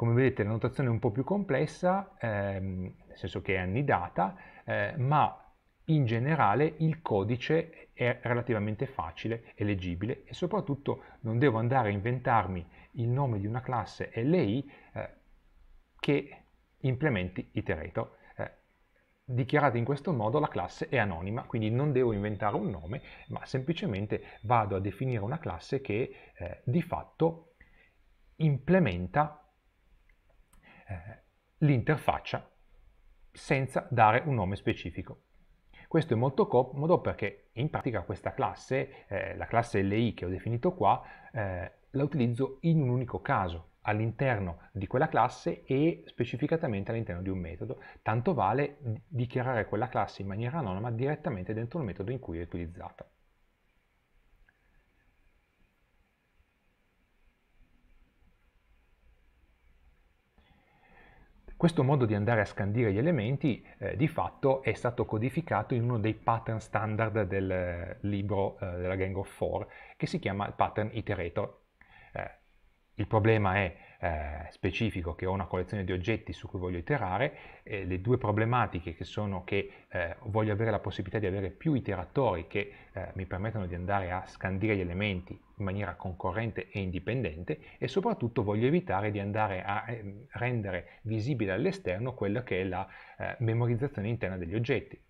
Come vedete la notazione è un po' più complessa, ehm, nel senso che è annidata, eh, ma in generale il codice è relativamente facile e leggibile e soprattutto non devo andare a inventarmi il nome di una classe LI eh, che implementi iterator. Eh, dichiarata in questo modo la classe è anonima, quindi non devo inventare un nome, ma semplicemente vado a definire una classe che eh, di fatto implementa eh, l'interfaccia senza dare un nome specifico. Questo è molto comodo perché in pratica questa classe, eh, la classe LI che ho definito qua, eh, la utilizzo in un unico caso all'interno di quella classe e specificatamente all'interno di un metodo. Tanto vale dichiarare quella classe in maniera anonima direttamente dentro il metodo in cui è utilizzata. Questo modo di andare a scandire gli elementi eh, di fatto è stato codificato in uno dei pattern standard del eh, libro eh, della Gang of Four che si chiama il pattern iterator. Eh, il problema è eh, specifico che ho una collezione di oggetti su cui voglio iterare, eh, le due problematiche che sono che eh, voglio avere la possibilità di avere più iteratori che eh, mi permettono di andare a scandire gli elementi in maniera concorrente e indipendente e soprattutto voglio evitare di andare a eh, rendere visibile all'esterno quella che è la eh, memorizzazione interna degli oggetti.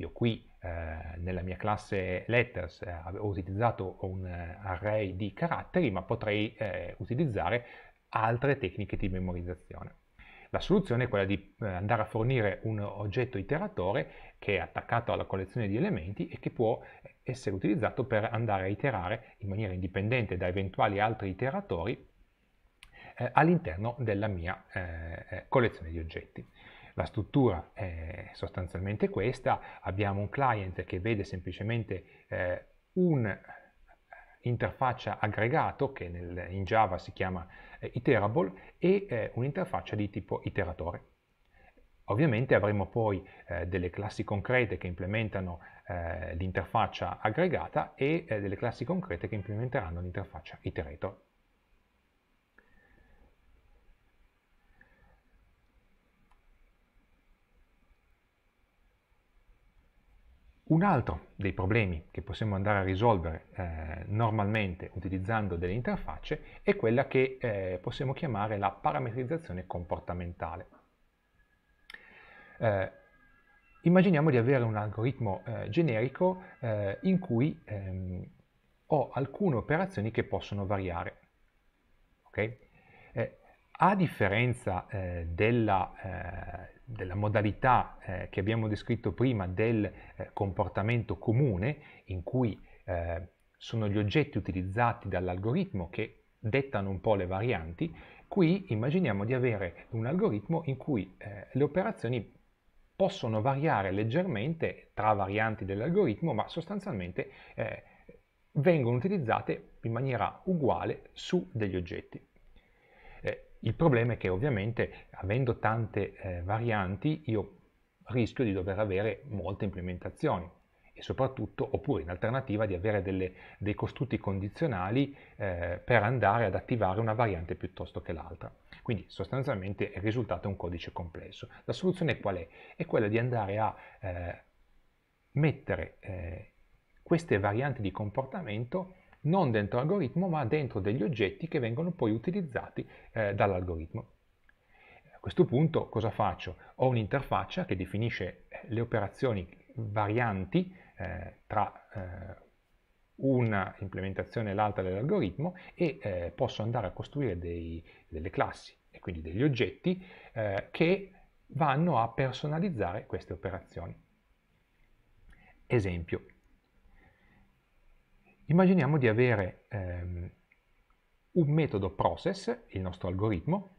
Io qui eh, nella mia classe letters eh, ho utilizzato un array di caratteri, ma potrei eh, utilizzare altre tecniche di memorizzazione. La soluzione è quella di eh, andare a fornire un oggetto iteratore che è attaccato alla collezione di elementi e che può essere utilizzato per andare a iterare in maniera indipendente da eventuali altri iteratori eh, all'interno della mia eh, eh collezione di oggetti. La struttura è sostanzialmente questa, abbiamo un client che vede semplicemente eh, un'interfaccia aggregato che nel, in Java si chiama eh, iterable e eh, un'interfaccia di tipo iteratore. Ovviamente avremo poi eh, delle classi concrete che implementano l'interfaccia aggregata e delle classi concrete che implementeranno l'interfaccia iterator. Un altro dei problemi che possiamo andare a risolvere eh, normalmente utilizzando delle interfacce è quella che eh, possiamo chiamare la parametrizzazione comportamentale. Eh, immaginiamo di avere un algoritmo eh, generico eh, in cui ehm, ho alcune operazioni che possono variare. Okay? Eh, a differenza della della modalità eh, che abbiamo descritto prima del eh, comportamento comune in cui eh, sono gli oggetti utilizzati dall'algoritmo che dettano un po' le varianti, qui immaginiamo di avere un algoritmo in cui eh, le operazioni possono variare leggermente tra varianti dell'algoritmo, ma sostanzialmente eh, vengono utilizzate in maniera uguale su degli oggetti. Il problema è che ovviamente avendo tante eh, varianti io rischio di dover avere molte implementazioni e soprattutto, oppure in alternativa, di avere delle, dei costrutti condizionali eh, per andare ad attivare una variante piuttosto che l'altra. Quindi sostanzialmente il risultato è un codice complesso. La soluzione qual è? È quella di andare a eh, mettere eh, queste varianti di comportamento non dentro l'algoritmo ma dentro degli oggetti che vengono poi utilizzati eh, dall'algoritmo. A questo punto cosa faccio? Ho un'interfaccia che definisce eh, le operazioni varianti eh, tra eh, una implementazione e l'altra dell'algoritmo e eh, posso andare a costruire dei, delle classi e quindi degli oggetti eh, che vanno a personalizzare queste operazioni. Esempio, Immaginiamo di avere ehm, un metodo process, il nostro algoritmo,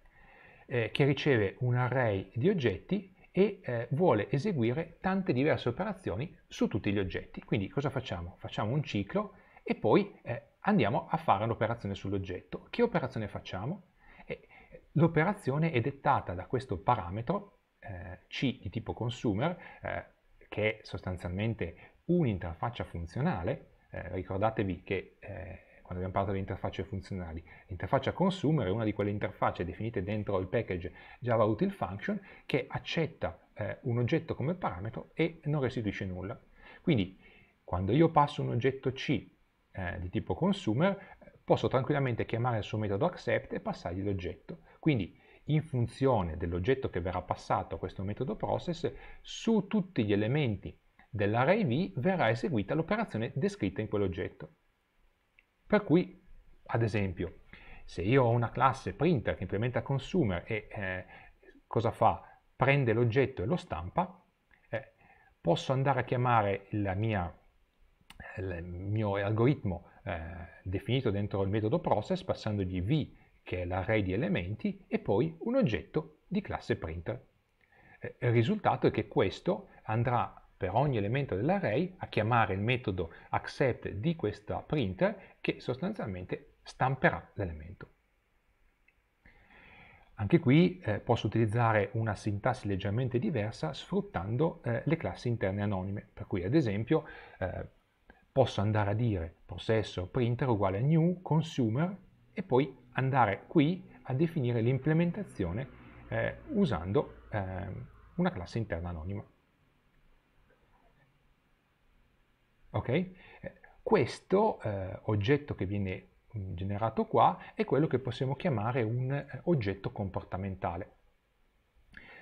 eh, che riceve un array di oggetti e eh, vuole eseguire tante diverse operazioni su tutti gli oggetti. Quindi cosa facciamo? Facciamo un ciclo e poi eh, andiamo a fare l'operazione sull'oggetto. Che operazione facciamo? Eh, l'operazione è dettata da questo parametro eh, C di tipo consumer, eh, che è sostanzialmente un'interfaccia funzionale eh, ricordatevi che eh, quando abbiamo parlato di interfacce funzionali, l'interfaccia consumer è una di quelle interfacce definite dentro il package Java Util Function che accetta eh, un oggetto come parametro e non restituisce nulla. Quindi quando io passo un oggetto C eh, di tipo consumer, posso tranquillamente chiamare il suo metodo accept e passargli l'oggetto. Quindi in funzione dell'oggetto che verrà passato a questo metodo process, su tutti gli elementi dell'array V verrà eseguita l'operazione descritta in quell'oggetto. Per cui, ad esempio, se io ho una classe printer che implementa consumer e eh, cosa fa? Prende l'oggetto e lo stampa, eh, posso andare a chiamare mia, il mio algoritmo eh, definito dentro il metodo process passandogli v che è l'array di elementi e poi un oggetto di classe printer. Eh, il risultato è che questo andrà per ogni elemento dell'array a chiamare il metodo accept di questa printer che sostanzialmente stamperà l'elemento. Anche qui eh, posso utilizzare una sintassi leggermente diversa sfruttando eh, le classi interne anonime, per cui ad esempio eh, posso andare a dire processo printer uguale a new consumer e poi andare qui a definire l'implementazione eh, usando ehm, una classe interna anonima. Okay? Eh, questo eh, oggetto che viene mm, generato qua è quello che possiamo chiamare un eh, oggetto comportamentale.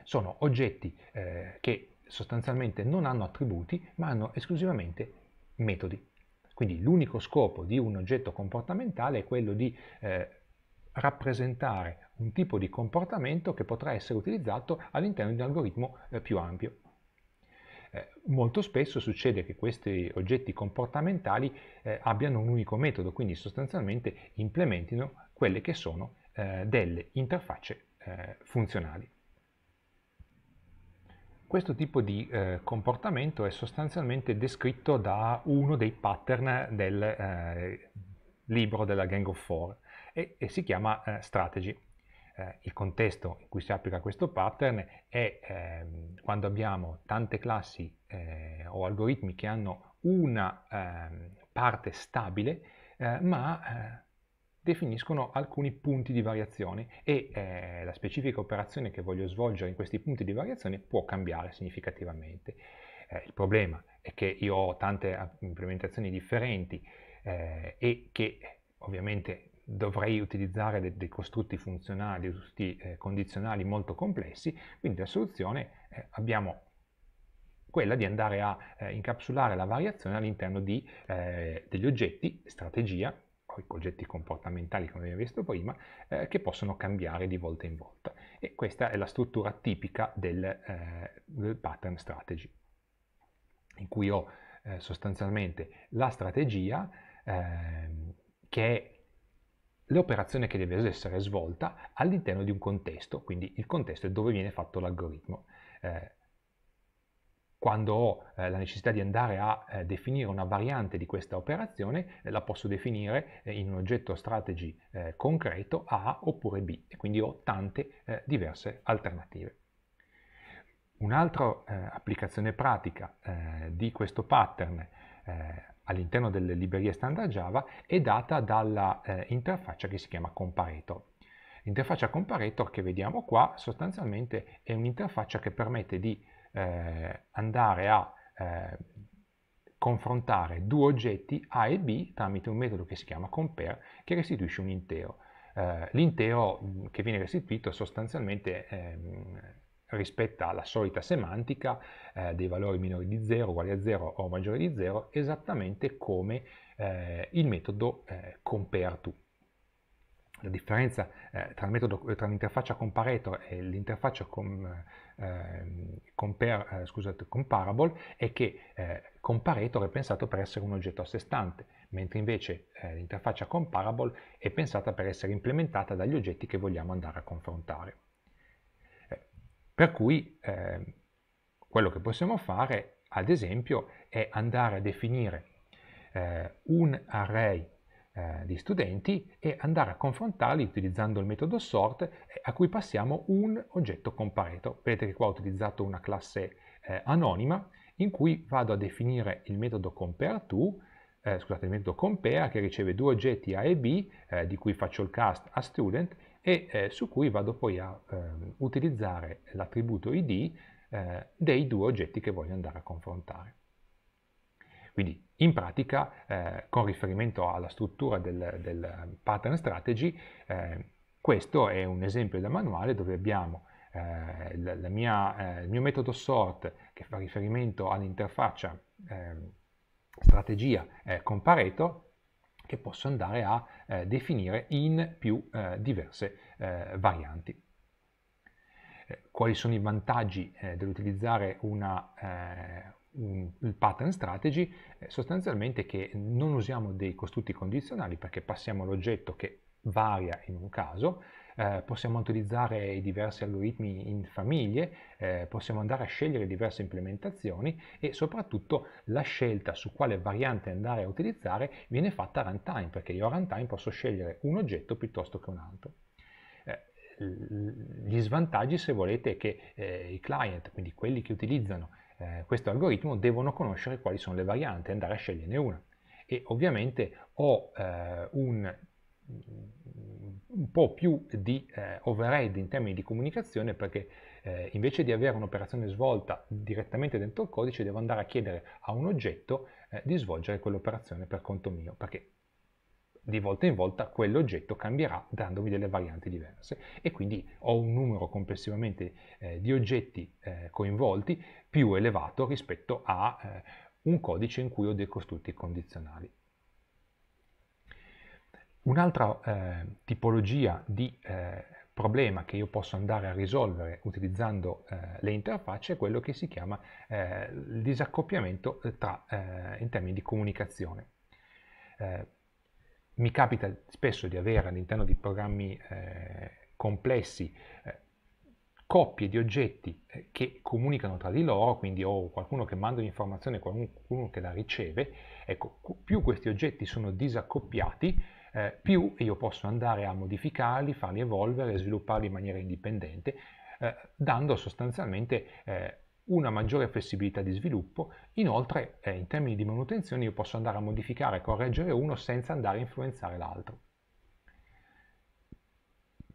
Sono oggetti eh, che sostanzialmente non hanno attributi ma hanno esclusivamente metodi. Quindi l'unico scopo di un oggetto comportamentale è quello di eh, rappresentare un tipo di comportamento che potrà essere utilizzato all'interno di un algoritmo più ampio. Eh, molto spesso succede che questi oggetti comportamentali eh, abbiano un unico metodo, quindi sostanzialmente implementino quelle che sono eh, delle interfacce eh, funzionali. Questo tipo di eh, comportamento è sostanzialmente descritto da uno dei pattern del libro della Gang of Four e, e si chiama Strategy eh, il contesto in cui si applica questo pattern è ehm, quando abbiamo tante classi eh, o algoritmi che hanno una ehm, parte stabile eh, ma eh, definiscono alcuni punti di variazione e eh, la specifica operazione che voglio svolgere in questi punti di variazione può cambiare significativamente. Eh, il problema è che io ho tante implementazioni differenti e che ovviamente dovrei utilizzare de dei costrutti funzionali, costrutti eh, condizionali molto complessi, quindi la soluzione eh, abbiamo quella di andare a eh, incapsulare la variazione all'interno di, eh, degli oggetti, strategia, poi oggetti comportamentali come abbiamo visto prima, eh, che possono cambiare di volta in volta. E questa è la struttura tipica del, eh, del pattern strategy, in cui ho sostanzialmente la strategia ehm, che è l'operazione che deve essere svolta all'interno di un contesto, quindi il contesto è dove viene fatto l'algoritmo. Eh, quando ho eh, la necessità di andare a eh, definire una variante di questa operazione, eh, la posso definire eh, in un oggetto strategy eh, concreto A oppure B, e quindi ho tante diverse alternative. Un'altra applicazione pratica di questo pattern eh, all'interno delle librerie standard Java è data dall'interfaccia eh, che si chiama Comparator. L'interfaccia Comparator che vediamo qua sostanzialmente è un'interfaccia che permette di eh, andare a eh, confrontare due oggetti A e B tramite un metodo che si chiama compare che restituisce un intero. Eh, l'intero mm, che viene restituito sostanzialmente ehm, rispetta alla solita semantica eh, dei valori minori di 0, uguali a 0 o maggiori di 0, esattamente come eh, il metodo eh, compareTo. La differenza eh, tra, l'interfaccia comparator e l'interfaccia com, ehm, compare, eh, scusate, comparable è che eh, comparator è pensato per essere un oggetto a sé stante, mentre invece l'interfaccia comparable è pensata per essere implementata dagli oggetti che vogliamo andare a confrontare. Per cui eh, quello che possiamo fare, ad esempio, è andare a definire eh, un array eh, di studenti e andare a confrontarli utilizzando il metodo sort eh, a cui passiamo un oggetto compareto. Vedete che qua ho utilizzato una classe eh, anonima in cui vado a definire il metodo compareTo eh, scusate, il metodo compare che riceve due oggetti A e B eh, di cui faccio il cast a student e eh, su cui vado poi a eh, utilizzare l'attributo id eh, dei due oggetti che voglio andare a confrontare. Quindi in pratica, eh, con riferimento alla struttura del, del pattern strategy, eh, questo è un esempio da manuale dove abbiamo eh, la, mia, il mio metodo sort che fa riferimento all'interfaccia ehm, strategia con Pareto che posso andare a eh, definire in più eh, diverse eh, varianti. Eh, quali sono i vantaggi eh, dell'utilizzare eh, un, il pattern strategy? sostanzialmente che non usiamo dei costrutti condizionali perché passiamo all'oggetto che varia in un caso eh, possiamo utilizzare i diversi algoritmi in famiglie, eh, possiamo andare a scegliere diverse implementazioni e soprattutto la scelta su quale variante andare a utilizzare viene fatta a runtime, perché io a runtime posso scegliere un oggetto piuttosto che un altro eh, gli svantaggi se volete è che eh, i client, quindi quelli che utilizzano eh, questo algoritmo, devono conoscere quali sono le varianti e andare a sceglierne una. E ovviamente ho eh, un un po' più di eh, overhead in termini di comunicazione perché eh, invece di avere un'operazione svolta direttamente dentro il codice devo andare a chiedere a un oggetto eh, di svolgere quell'operazione per conto mio perché di volta in volta quell'oggetto cambierà dandomi delle varianti diverse e quindi ho un numero complessivamente eh, di oggetti eh, coinvolti più elevato rispetto a eh, un codice in cui ho dei costrutti condizionali. Un'altra eh, tipologia di eh, problema che io posso andare a risolvere utilizzando eh, le interfacce è quello che si chiama eh, il disaccoppiamento eh, tra, eh, in termini di comunicazione. mi capita spesso di avere all'interno di programmi complessi coppie di oggetti che comunicano tra di loro, quindi ho qualcuno che manda un'informazione e qualcuno che la riceve, ecco, più questi oggetti sono disaccoppiati, eh, più io posso andare a modificarli, farli evolvere, svilupparli in maniera indipendente, eh, dando sostanzialmente eh, una maggiore flessibilità di sviluppo. Inoltre, eh, in termini di manutenzione, io posso andare a modificare e correggere uno senza andare a influenzare l'altro.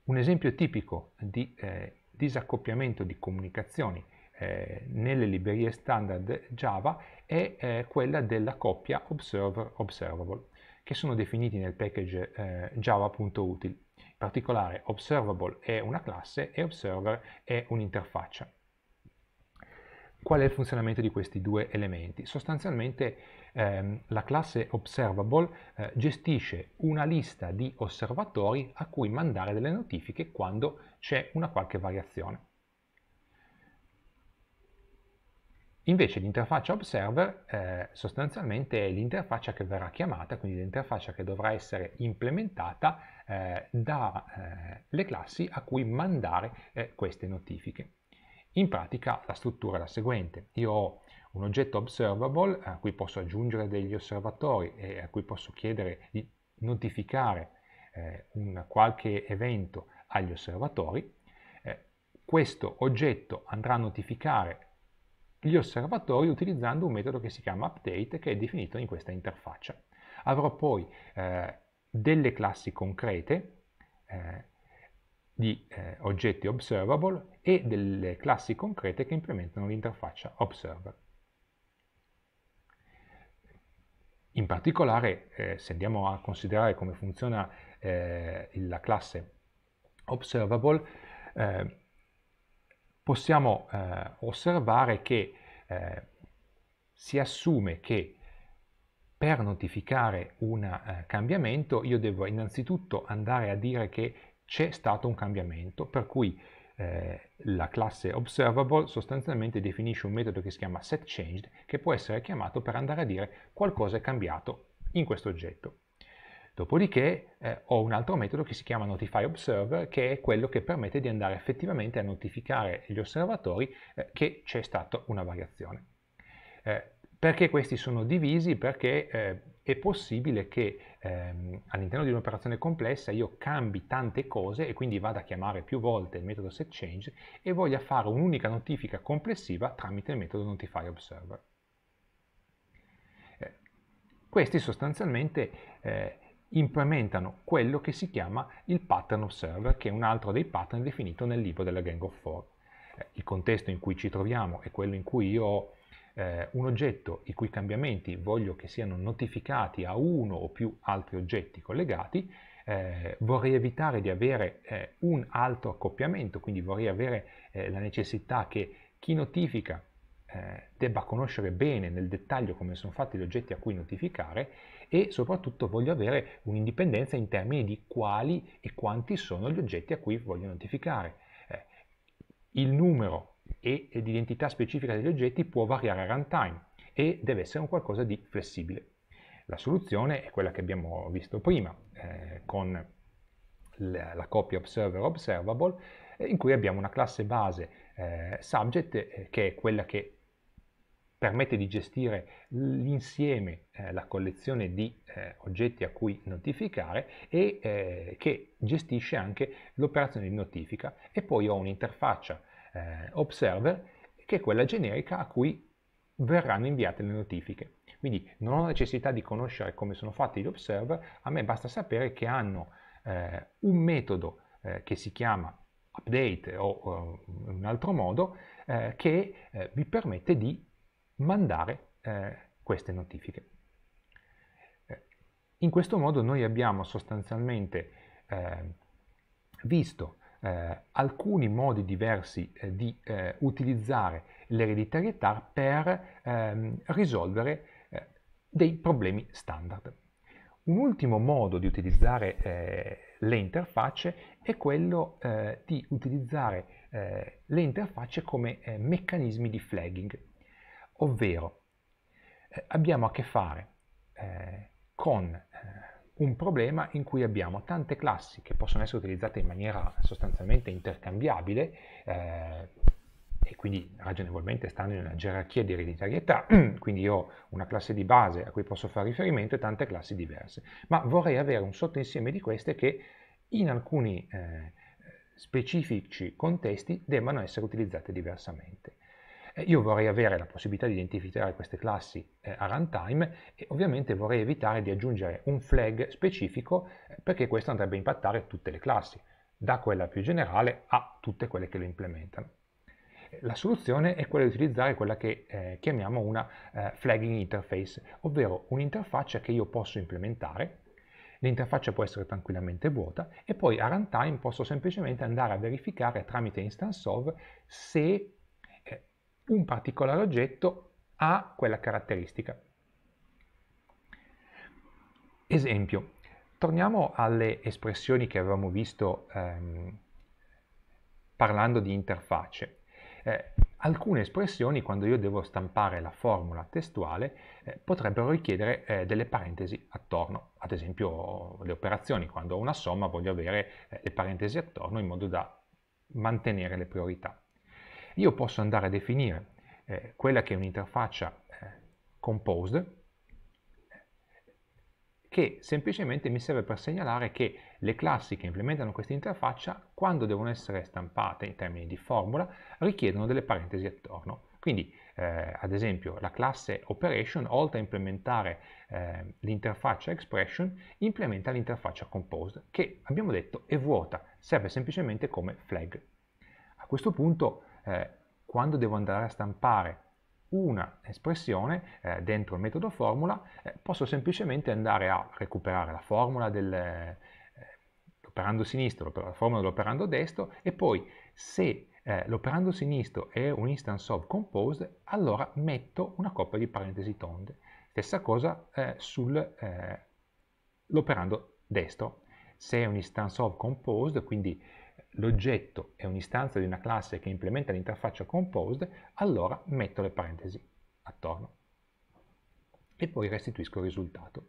Un esempio tipico di eh, disaccoppiamento di comunicazioni eh, nelle librerie standard Java è quella della coppia observer-observable che sono definiti nel package eh, java.util. In particolare observable è una classe e observer è un'interfaccia. Qual è il funzionamento di questi due elementi? Sostanzialmente ehm, la classe observable eh, gestisce una lista di osservatori a cui mandare delle notifiche quando c'è una qualche variazione. Invece l'interfaccia observer eh, sostanzialmente è l'interfaccia che verrà chiamata, quindi l'interfaccia che dovrà essere implementata eh, dalle eh, classi a cui mandare eh, queste notifiche. In pratica la struttura è la seguente. Io ho un oggetto observable a cui posso aggiungere degli osservatori e a cui posso chiedere di notificare eh, un qualche evento agli osservatori. Eh, questo oggetto andrà a notificare gli osservatori utilizzando un metodo che si chiama update che è definito in questa interfaccia. Avrò poi eh, delle classi concrete eh, di eh, oggetti observable e delle classi concrete che implementano l'interfaccia observer. In particolare, eh, se andiamo a considerare come funziona eh, la classe observable, eh, possiamo eh, osservare che eh, si assume che per notificare un eh, cambiamento io devo innanzitutto andare a dire che c'è stato un cambiamento, per cui eh, la classe observable sostanzialmente definisce un metodo che si chiama setChanged che può essere chiamato per andare a dire qualcosa è cambiato in questo oggetto. Dopodiché eh, ho un altro metodo che si chiama Notify Observer, che è quello che permette di andare effettivamente a notificare gli osservatori eh, che c'è stata una variazione. Eh, perché questi sono divisi? Perché eh, è possibile che ehm, all'interno di un'operazione complessa io cambi tante cose e quindi vada a chiamare più volte il metodo setChange e voglia fare un'unica notifica complessiva tramite il metodo notifyObserver. Eh, questi sostanzialmente eh, implementano quello che si chiama il pattern observer, che è un altro dei pattern definito nel libro della Gang of Four. Eh, il contesto in cui ci troviamo è quello in cui io ho eh, un oggetto i cui cambiamenti voglio che siano notificati a uno o più altri oggetti collegati, eh, vorrei evitare di avere eh, un altro accoppiamento, quindi vorrei avere eh, la necessità che chi notifica eh, debba conoscere bene nel dettaglio come sono fatti gli oggetti a cui notificare e soprattutto voglio avere un'indipendenza in termini di quali e quanti sono gli oggetti a cui voglio notificare. Eh, il numero e l'identità specifica degli oggetti può variare a runtime e deve essere un qualcosa di flessibile. La soluzione è quella che abbiamo visto prima eh, con la coppia observer observable eh, in cui abbiamo una classe base eh, subject eh, che è quella che permette di gestire l'insieme, eh, la collezione di eh, oggetti a cui notificare e eh, che gestisce anche l'operazione di notifica e poi ho un'interfaccia eh, observer che è quella generica a cui verranno inviate le notifiche. Quindi non ho necessità di conoscere come sono fatti gli observer, a me basta sapere che hanno eh, un metodo eh, che si chiama update o un altro modo che vi permette di mandare eh, queste notifiche. Eh, in questo modo noi abbiamo sostanzialmente eh, visto eh, alcuni modi diversi eh, di eh, utilizzare l'ereditarietà per ehm, risolvere eh, dei problemi standard. Un ultimo modo di utilizzare le interfacce è quello di utilizzare le interfacce come meccanismi di flagging. Ovvero, eh, abbiamo a che fare eh, con eh, un problema in cui abbiamo tante classi che possono essere utilizzate in maniera sostanzialmente intercambiabile eh, e quindi ragionevolmente stanno in una gerarchia di ereditarietà, quindi io ho una classe di base a cui posso fare riferimento e tante classi diverse, ma vorrei avere un sottoinsieme di queste che in alcuni eh, specifici contesti debbano essere utilizzate diversamente. Eh, io vorrei avere la possibilità di identificare queste classi eh, a runtime e ovviamente vorrei evitare di aggiungere un flag specifico eh, perché questo andrebbe a impattare tutte le classi, da quella più generale a tutte quelle che lo implementano. La soluzione è quella di utilizzare quella che eh, chiamiamo una flagging interface, ovvero un'interfaccia che io posso implementare l'interfaccia può essere tranquillamente vuota e poi a runtime posso semplicemente andare a verificare tramite instance of se un particolare oggetto ha quella caratteristica. Esempio, torniamo alle espressioni che avevamo visto ehm, parlando di interfacce. Eh, alcune espressioni, quando io devo stampare la formula testuale, eh, potrebbero richiedere eh, delle parentesi attorno. Ad esempio le operazioni, quando ho una somma voglio avere eh, le parentesi attorno in modo da mantenere le priorità io posso andare a definire eh, quella che è un'interfaccia eh, composed che semplicemente mi serve per segnalare che le classi che implementano questa interfaccia, quando devono essere stampate in termini di formula, richiedono delle parentesi attorno. Quindi, eh, ad esempio, la classe operation, oltre a implementare eh, l'interfaccia expression, implementa l'interfaccia composed, che abbiamo detto è vuota, serve semplicemente come flag. A questo punto eh, quando devo andare a stampare una espressione eh, dentro il metodo formula, eh, posso semplicemente andare a recuperare la formula dell'operando eh, sinistro, la formula dell'operando destro e poi se eh, l'operando sinistro è un instance of composed, allora metto una coppia di parentesi tonde. Stessa cosa eh, sull'operando destro. Se è un instance of composed, quindi l'oggetto è un'istanza di una classe che implementa l'interfaccia composed, allora metto le parentesi attorno e poi restituisco il risultato.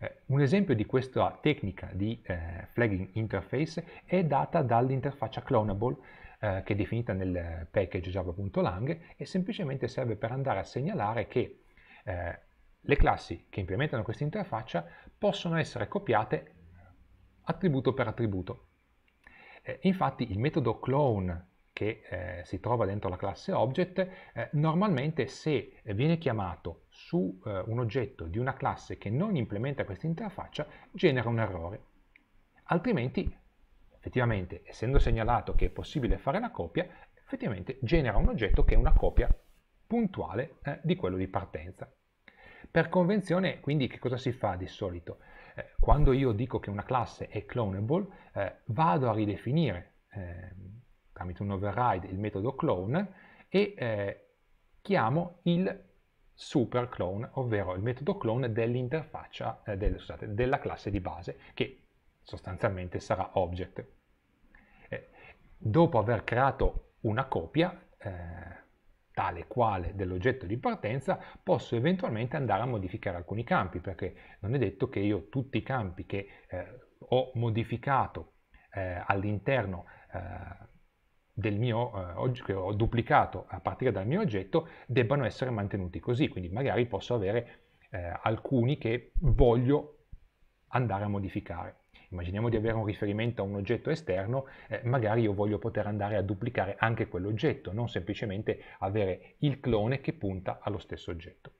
Eh, un esempio di questa tecnica di eh, flagging interface è data dall'interfaccia clonable eh, che è definita nel package java.lang e semplicemente serve per andare a segnalare che eh, le classi che implementano questa interfaccia possono essere copiate attributo per attributo eh, infatti il metodo clone che eh, si trova dentro la classe object, eh, normalmente se viene chiamato su eh, un oggetto di una classe che non implementa questa interfaccia, genera un errore. Altrimenti, effettivamente, essendo segnalato che è possibile fare la copia, effettivamente genera un oggetto che è una copia puntuale eh, di quello di partenza. Per convenzione, quindi, che cosa si fa di solito? Eh, quando io dico che una classe è clonable, eh, vado a ridefinire ehm, tramite un override il metodo clone e eh, chiamo il super clone, ovvero il metodo clone dell'interfaccia, eh, del, scusate, della classe di base, che sostanzialmente sarà object. Eh, dopo aver creato una copia, eh, tale quale dell'oggetto di partenza, posso eventualmente andare a modificare alcuni campi, perché non è detto che io tutti i campi che eh, ho modificato eh, all'interno eh, del mio eh, oggetto, che ho duplicato a partire dal mio oggetto, debbano essere mantenuti così, quindi magari posso avere eh, alcuni che voglio andare a modificare immaginiamo di avere un riferimento a un oggetto esterno, eh, magari io voglio poter andare a duplicare anche quell'oggetto, non semplicemente avere il clone che punta allo stesso oggetto.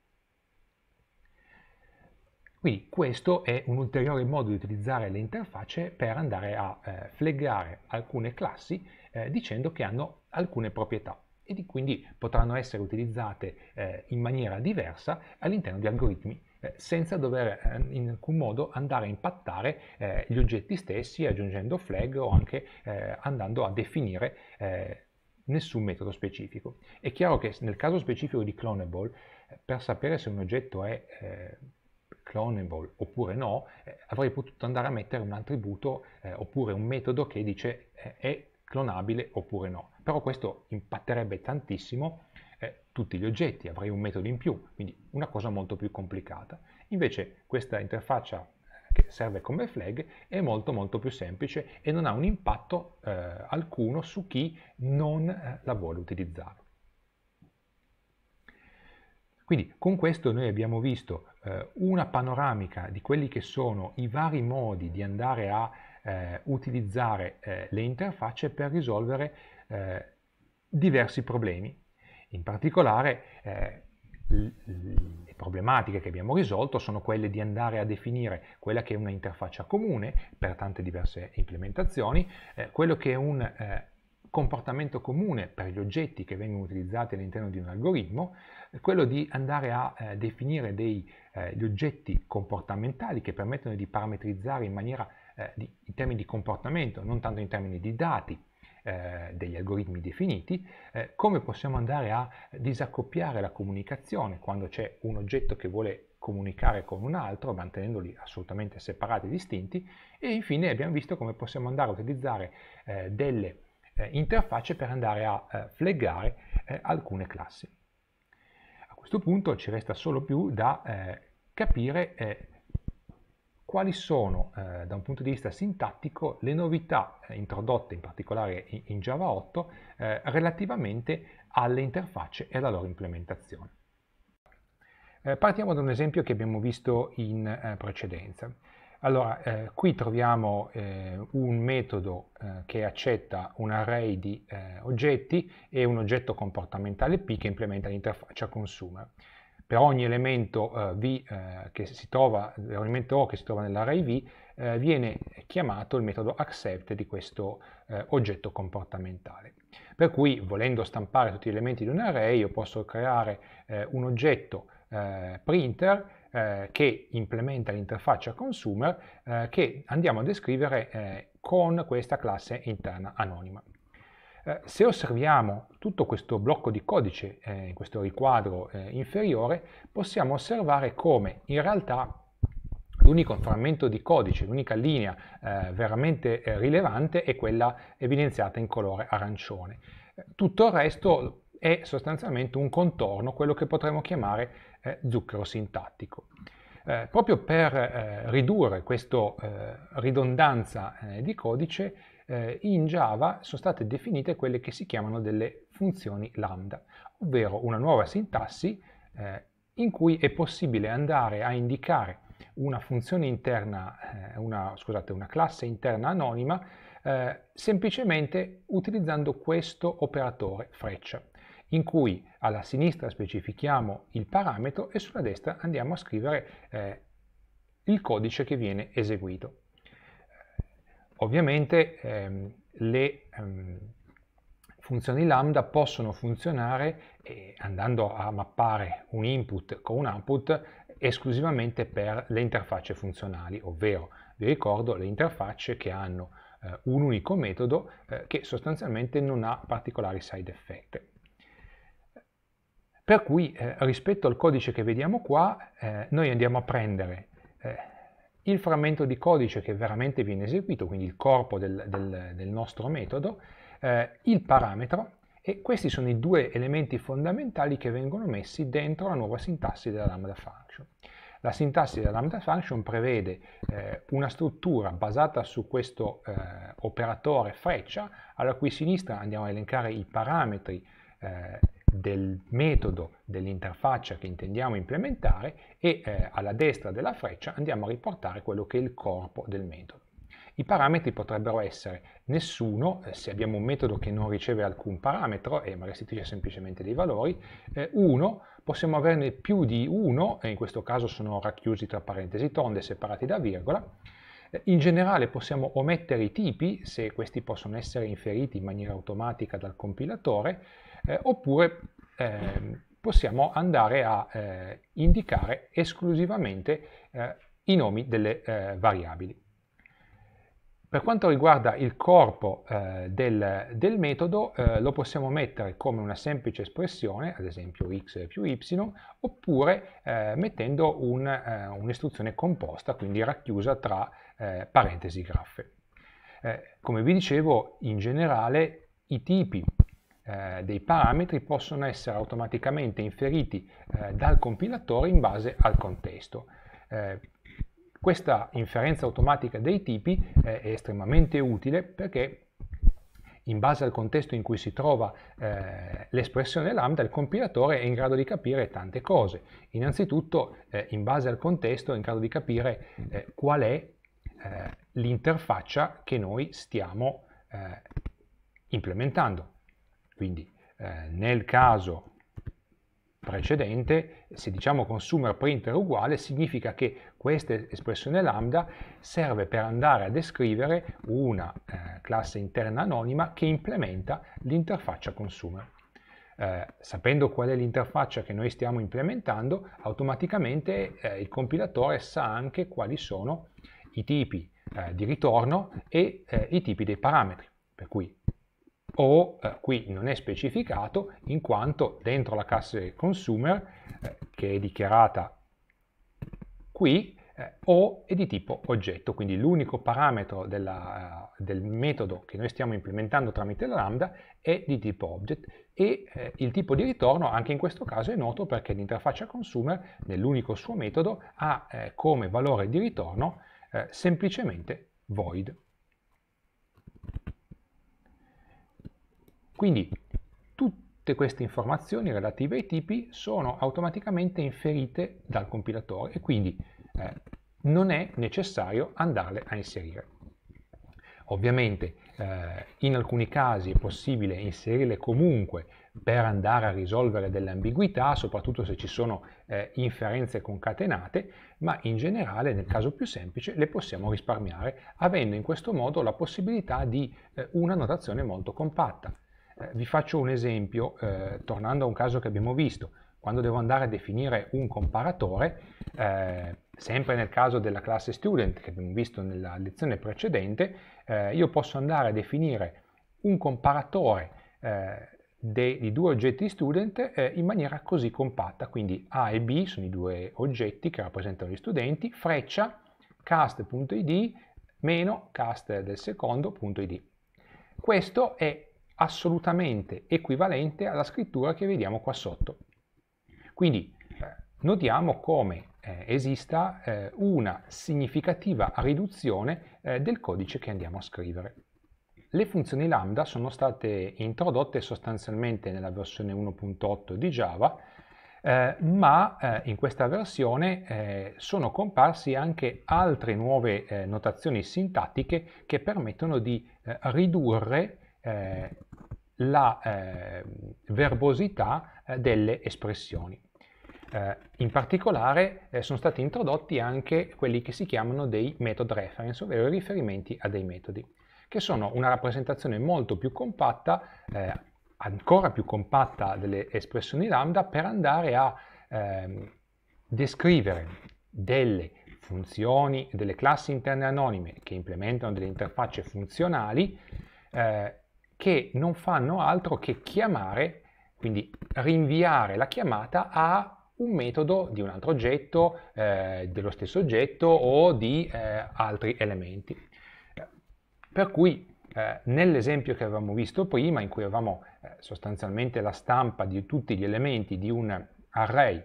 Quindi questo è un ulteriore modo di utilizzare le interfacce per andare a eh, flaggare alcune classi eh, dicendo che hanno alcune proprietà e quindi potranno essere utilizzate eh, in maniera diversa all'interno di algoritmi eh, senza dover eh, in alcun modo andare a impattare eh, gli oggetti stessi aggiungendo flag o anche eh, andando a definire eh, nessun metodo specifico. È chiaro che nel caso specifico di clonable, eh, per sapere se un oggetto è clonable oppure no, avrei potuto andare a mettere un attributo oppure un metodo che dice è clonabile oppure no. Però questo impatterebbe tantissimo eh, tutti gli oggetti, avrei un metodo in più, quindi una cosa molto più complicata. Invece questa interfaccia eh, che serve come flag è molto molto più semplice e non ha un impatto eh, alcuno su chi non eh, la vuole utilizzare. Quindi con questo noi abbiamo visto eh, una panoramica di quelli che sono i vari modi di andare a eh, utilizzare eh, le interfacce per risolvere diversi problemi in particolare eh, le problematiche che abbiamo risolto sono quelle di andare a definire quella che è una interfaccia comune per tante diverse implementazioni, eh, quello che è un eh, comportamento comune per gli oggetti che vengono utilizzati all'interno di un algoritmo, eh, quello di andare a eh, definire degli eh, oggetti comportamentali che permettono di parametrizzare in maniera eh, di, in termini di comportamento, non tanto in termini di dati, eh, degli algoritmi definiti, eh, come possiamo andare a disaccoppiare la comunicazione quando c'è un oggetto che vuole comunicare con un altro, mantenendoli assolutamente separati e distinti, e infine abbiamo visto come possiamo andare a utilizzare eh, delle eh, interfacce per andare a eh, fleggare alcune classi. A questo punto ci resta solo più da capire quali sono eh, da un punto di vista sintattico le novità eh, introdotte in particolare in, in Java 8 eh, relativamente alle interfacce e alla loro implementazione. Eh, partiamo da un esempio che abbiamo visto in eh, precedenza. Allora, qui troviamo un metodo che accetta un array di oggetti e un oggetto comportamentale P che implementa l'interfaccia consumer per ogni elemento, eh, v, eh, che si trova, elemento O che si trova nell'array V eh, viene chiamato il metodo accept di questo oggetto comportamentale. Per cui volendo stampare tutti gli elementi di un array io posso creare un oggetto printer che implementa l'interfaccia consumer che andiamo a descrivere con questa classe interna anonima. Eh, se osserviamo tutto questo blocco di codice, eh, questo riquadro eh, inferiore, possiamo osservare come in realtà l'unico frammento di codice, l'unica linea eh, veramente eh, rilevante è quella evidenziata in colore arancione. Tutto il resto è sostanzialmente un contorno, quello che potremmo chiamare zucchero sintattico. Eh, proprio per eh, ridurre questa eh, ridondanza di codice eh, in Java sono state definite quelle che si chiamano delle funzioni lambda, ovvero una nuova sintassi eh, in cui è possibile andare a indicare una funzione interna, eh, una, scusate, una classe interna anonima eh, semplicemente utilizzando questo operatore freccia in cui alla sinistra specifichiamo il parametro e sulla destra andiamo a scrivere eh, il codice che viene eseguito. Ovviamente ehm, le ehm, funzioni lambda possono funzionare eh, andando a mappare un input con un output esclusivamente per le interfacce funzionali, ovvero vi ricordo le interfacce che hanno eh, un unico metodo eh, che sostanzialmente non ha particolari side effect. Per cui eh, rispetto al codice che vediamo qua, eh, noi andiamo a prendere eh, il frammento di codice che veramente viene eseguito, quindi il corpo del, del, del nostro metodo, eh, il parametro e questi sono i due elementi fondamentali che vengono messi dentro la nuova sintassi della lambda function. La sintassi della lambda function prevede eh, una struttura basata su questo eh, operatore freccia, alla cui sinistra andiamo a elencare i parametri eh, del metodo dell'interfaccia che intendiamo implementare e eh, alla destra della freccia andiamo a riportare quello che è il corpo del metodo. I parametri potrebbero essere nessuno, eh, se abbiamo un metodo che non riceve alcun parametro e restituisce semplicemente dei valori, eh, uno, possiamo averne più di uno, e in questo caso sono racchiusi tra parentesi tonde separati da virgola, eh, in generale possiamo omettere i tipi, se questi possono essere inferiti in maniera automatica dal compilatore, eh, oppure eh, possiamo andare a eh, indicare esclusivamente eh, i nomi delle eh, variabili. Per quanto riguarda il corpo eh, del, del, metodo, lo possiamo mettere come una semplice espressione, ad esempio x più y, oppure mettendo un'istruzione composta, quindi racchiusa tra parentesi graffe. come vi dicevo, in generale i tipi eh, dei parametri possono essere automaticamente inferiti eh, dal compilatore in base al contesto. Eh, questa inferenza automatica dei tipi eh, è estremamente utile perché in base al contesto in cui si trova eh, l'espressione lambda, il compilatore è in grado di capire tante cose. Innanzitutto, eh, in base al contesto, è in grado di capire eh, qual è eh, l'interfaccia che noi stiamo implementando. Quindi eh, nel caso precedente, se diciamo consumer printer uguale, significa che questa espressione lambda serve per andare a descrivere una eh, classe interna anonima che implementa l'interfaccia consumer. Eh, sapendo qual è l'interfaccia che noi stiamo implementando, automaticamente eh, il compilatore sa anche quali sono i tipi eh, di ritorno e eh, i tipi dei parametri. Per cui o eh, qui non è specificato in quanto dentro la classe consumer eh, che è dichiarata qui eh, o è di tipo oggetto, quindi l'unico parametro della, eh, del metodo che noi stiamo implementando tramite la lambda è di tipo object e eh, il tipo di ritorno anche in questo caso è noto perché l'interfaccia consumer nell'unico suo metodo ha eh, come valore di ritorno semplicemente void. Quindi tutte queste informazioni relative ai tipi sono automaticamente inferite dal compilatore e quindi eh, non è necessario andarle a inserire. Ovviamente eh, in alcuni casi è possibile inserirle comunque per andare a risolvere delle ambiguità, soprattutto se ci sono eh, inferenze concatenate, ma in generale nel caso più semplice le possiamo risparmiare, avendo in questo modo la possibilità di eh, una notazione molto compatta. Eh, vi faccio un esempio, eh, tornando a un caso che abbiamo visto, quando devo andare a definire un comparatore, eh, sempre nel caso della classe student che abbiamo visto nella lezione precedente, eh, io posso andare a definire un comparatore eh, de, di due oggetti student eh, in maniera così compatta, quindi A e B sono i due oggetti che rappresentano gli studenti, freccia cast.id meno cast del secondo.id. Questo è assolutamente equivalente alla scrittura che vediamo qua sotto. Quindi eh, notiamo come eh, esista eh, una significativa riduzione eh, del codice che andiamo a scrivere. Le funzioni lambda sono state introdotte sostanzialmente nella versione 1.8 di Java, eh, ma eh, in questa versione sono comparsi anche altre nuove notazioni sintattiche che permettono di ridurre eh, la eh, verbosità eh, delle espressioni. Eh, in particolare sono stati introdotti anche quelli che si chiamano dei method reference, ovvero riferimenti a dei metodi, che sono una rappresentazione molto più compatta, ancora più compatta delle espressioni lambda per andare a ehm, descrivere delle funzioni, delle classi interne anonime che implementano delle interfacce funzionali eh, che non fanno altro che chiamare, quindi rinviare la chiamata a un metodo di un altro oggetto, eh, dello stesso oggetto o di eh, altri elementi. Per cui eh, nell'esempio che avevamo visto prima, in cui avevamo eh, sostanzialmente la stampa di tutti gli elementi di un array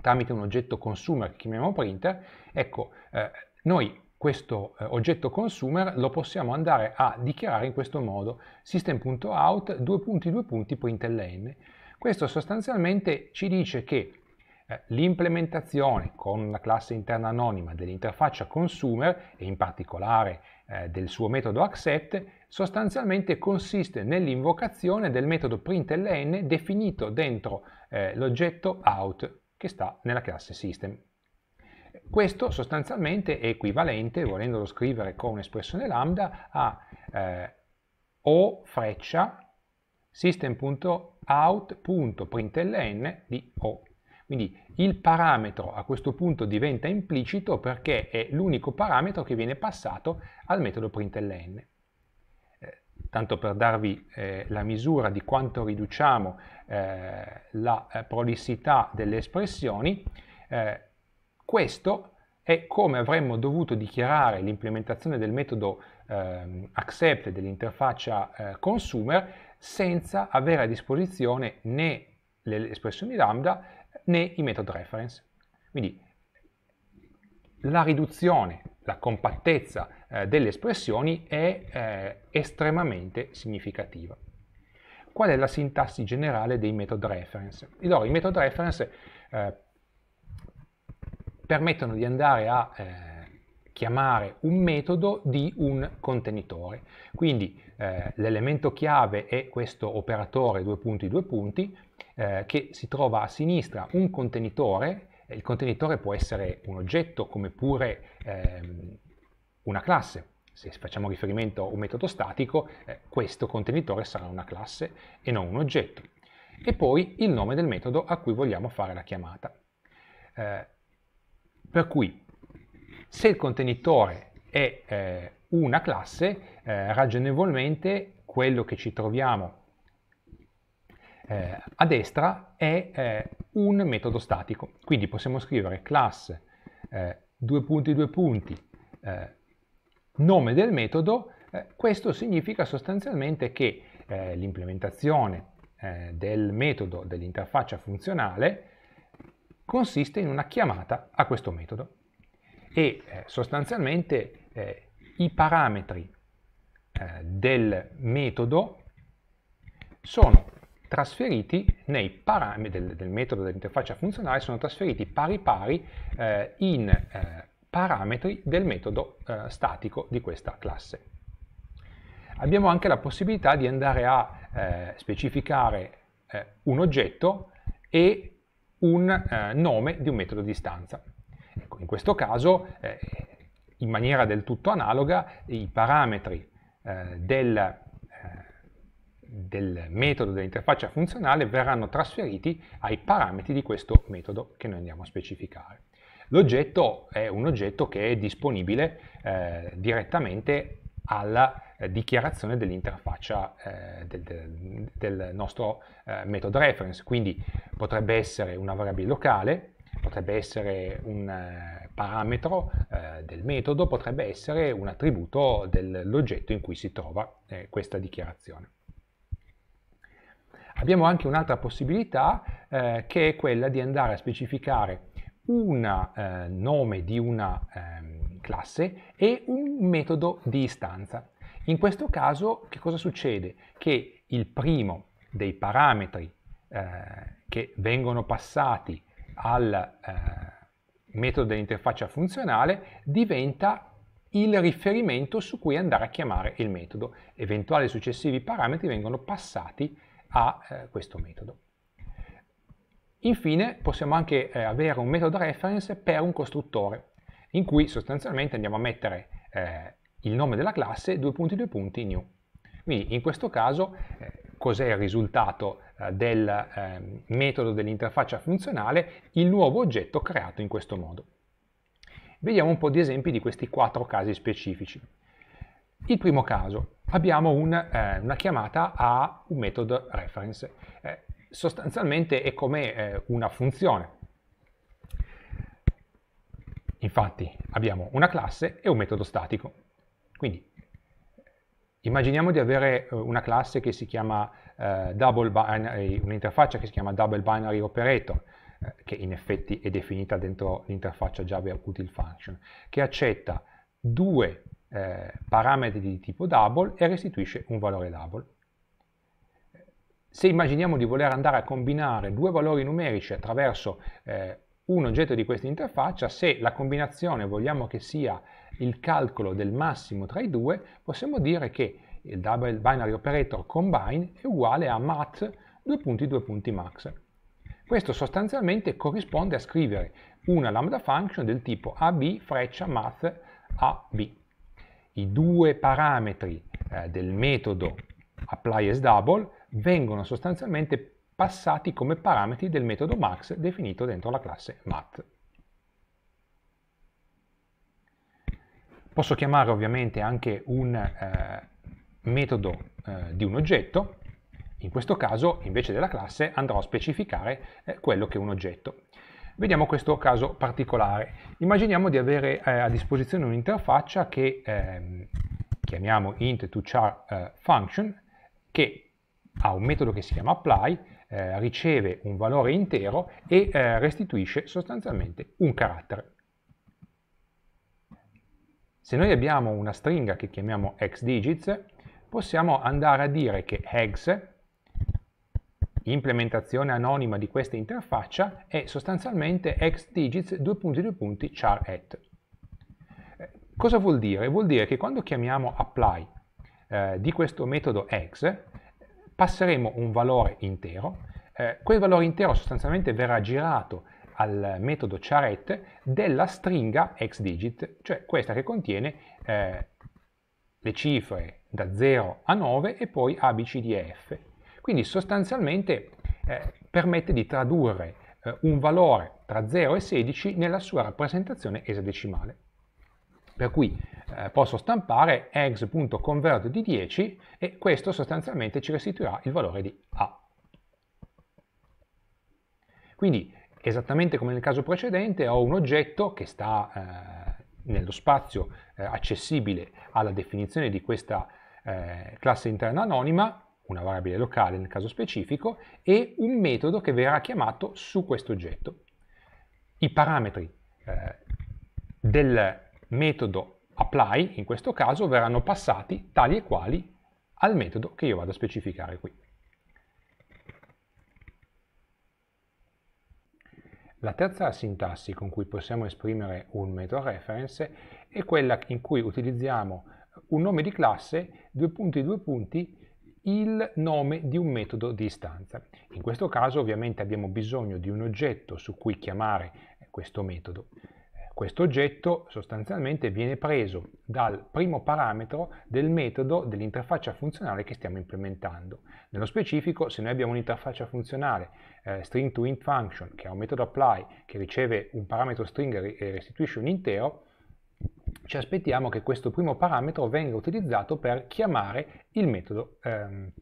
tramite un oggetto consumer che chiamiamo printer, ecco, eh, noi questo eh, oggetto consumer lo possiamo andare a dichiarare in questo modo system.out due punti due punti println questo sostanzialmente ci dice che eh, l'implementazione con una classe interna anonima dell'interfaccia consumer e in particolare eh, del suo metodo accept sostanzialmente consiste nell'invocazione del metodo println definito dentro eh, l'oggetto out che sta nella classe system questo sostanzialmente è equivalente, volendolo scrivere con un'espressione lambda, a eh, o freccia system.out.println di o. Quindi il parametro a questo punto diventa implicito perché è l'unico parametro che viene passato al metodo println. Eh, tanto per darvi eh, la misura di quanto riduciamo eh, la eh, prolissità delle espressioni, eh, questo è come avremmo dovuto dichiarare l'implementazione del metodo eh, accept dell'interfaccia eh, consumer senza avere a disposizione né le espressioni lambda né i method reference. Quindi la riduzione, la compattezza eh, delle espressioni è eh, estremamente significativa. Qual è la sintassi generale dei method reference? Allora, i method reference eh, permettono di andare a eh, chiamare un metodo di un contenitore. Quindi eh, l'elemento chiave è questo operatore due punti due punti eh, che si trova a sinistra un contenitore, il contenitore può essere un oggetto come pure ehm, una classe. Se facciamo riferimento a un metodo statico, eh, questo contenitore sarà una classe e non un oggetto. E poi il nome del metodo a cui vogliamo fare la chiamata. Eh, per cui se il contenitore è eh, una classe, eh, ragionevolmente quello che ci troviamo eh, a destra è eh, un metodo statico. Quindi possiamo scrivere class eh, due punti due punti eh, nome del metodo. questo significa sostanzialmente che l'implementazione del metodo dell'interfaccia funzionale consiste in una chiamata a questo metodo e eh, sostanzialmente eh, i parametri eh, del metodo sono trasferiti nei parametri del, del metodo dell'interfaccia funzionale sono trasferiti pari pari eh, in eh, parametri del metodo eh, statico di questa classe. Abbiamo anche la possibilità di andare a specificare un oggetto e un eh, nome di un metodo di distanza. Ecco, in questo caso, eh, in maniera del tutto analoga, i parametri eh, del, eh, del metodo dell'interfaccia funzionale verranno trasferiti ai parametri di questo metodo che noi andiamo a specificare. L'oggetto è un oggetto che è disponibile eh, direttamente alla eh, dichiarazione dell'interfaccia eh, del, del, nostro eh, method reference. Quindi potrebbe essere una variabile locale, potrebbe essere un eh, parametro eh, del metodo, potrebbe essere un attributo dell'oggetto in cui si trova eh, questa dichiarazione. Abbiamo anche un'altra possibilità che è quella di andare a specificare un nome di una ehm, classe e un metodo di istanza. In questo caso che cosa succede? Che il primo dei parametri eh, che vengono passati al eh, metodo dell'interfaccia funzionale diventa il riferimento su cui andare a chiamare il metodo. Eventuali successivi parametri vengono passati a eh, questo metodo. Infine possiamo anche eh, avere un metodo reference per un costruttore in cui sostanzialmente andiamo a mettere eh, il nome della classe, due punti, due punti, new. Quindi in questo caso eh, cos'è il risultato eh, del ehm, metodo dell'interfaccia funzionale? Il nuovo oggetto creato in questo modo. Vediamo un po' di esempi di questi quattro casi specifici. Il primo caso, abbiamo un, eh, una chiamata a un metodo reference. Eh, sostanzialmente è come eh, una funzione, Infatti abbiamo una classe e un metodo statico. Quindi immaginiamo di avere eh, una classe che si chiama eh, eh, un'interfaccia che si chiama double binary operator, eh, che in effetti è definita dentro l'interfaccia Java Util Function, che accetta due eh, parametri di tipo double e restituisce un valore double. Se immaginiamo di voler andare a combinare due valori numerici attraverso eh, un oggetto di questa interfaccia, se la combinazione vogliamo che sia il calcolo del massimo tra i due, possiamo dire che il double binary operator combine è uguale a mat 2 punti 2 punti max. Questo sostanzialmente corrisponde a scrivere una lambda function del tipo ab freccia math ab. I due parametri eh, del metodo apply as double vengono sostanzialmente passati come parametri del metodo max definito dentro la classe mat. Posso chiamare ovviamente anche un eh, metodo eh, di un oggetto, in questo caso invece della classe andrò a specificare eh, quello che è un oggetto. Vediamo questo caso particolare. Immaginiamo di avere eh, a disposizione un'interfaccia che ehm, chiamiamo int to char eh, function che ha un metodo che si chiama apply eh, riceve un valore intero e eh, restituisce sostanzialmente un carattere. Se noi abbiamo una stringa che chiamiamo xDigits, possiamo andare a dire che hex, implementazione anonima di questa interfaccia, è sostanzialmente xdigits 2.2. char at. Eh, cosa vuol dire? Vuol dire che quando chiamiamo apply eh, di questo metodo hex, passeremo un valore intero, eh, quel valore intero sostanzialmente verrà girato al metodo charet della stringa xdigit, cioè questa che contiene eh, le cifre da 0 a 9 e poi abcdf. Quindi sostanzialmente eh, permette di tradurre eh, un valore tra 0 e 16 nella sua rappresentazione esadecimale per cui eh, posso stampare ex.convert di 10 e questo sostanzialmente ci restituirà il valore di A. Quindi esattamente come nel caso precedente ho un oggetto che sta eh, nello spazio eh, accessibile alla definizione di questa eh, classe interna anonima, una variabile locale nel caso specifico, e un metodo che verrà chiamato su questo oggetto. I parametri eh, del metodo apply, in questo caso, verranno passati tali e quali al metodo che io vado a specificare qui. La terza sintassi con cui possiamo esprimere un metodo reference è quella in cui utilizziamo un nome di classe, due punti, due punti, il nome di un metodo di istanza. In questo caso ovviamente abbiamo bisogno di un oggetto su cui chiamare questo metodo. Questo oggetto sostanzialmente viene preso dal primo parametro del metodo dell'interfaccia funzionale che stiamo implementando. Nello specifico, se noi abbiamo un'interfaccia funzionale eh, string to int function che è un metodo apply che riceve un parametro string e restituisce un intero, ci aspettiamo che questo primo parametro venga utilizzato per chiamare il metodo ehm,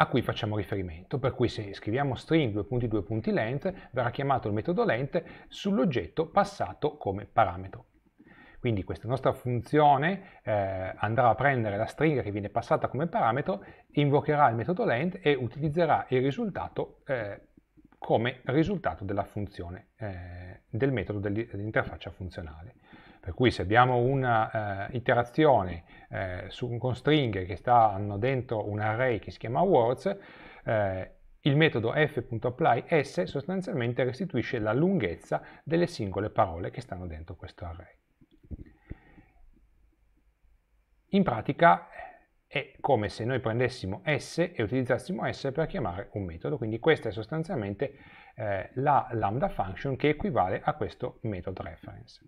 a cui facciamo riferimento, per cui se scriviamo string 2.2.length verrà chiamato il metodo length sull'oggetto passato come parametro. Quindi questa nostra funzione eh, andrà a prendere la stringa che viene passata come parametro, invocherà il metodo length e utilizzerà il risultato eh, come risultato della funzione, eh, del metodo dell'interfaccia funzionale. Per cui se abbiamo un'iterazione eh, eh, con string che stanno dentro un array che si chiama words, eh, il metodo f.applyS sostanzialmente restituisce la lunghezza delle singole parole che stanno dentro questo array. In pratica è come se noi prendessimo S e utilizzassimo S per chiamare un metodo, quindi questa è sostanzialmente eh, la lambda function che equivale a questo metodo reference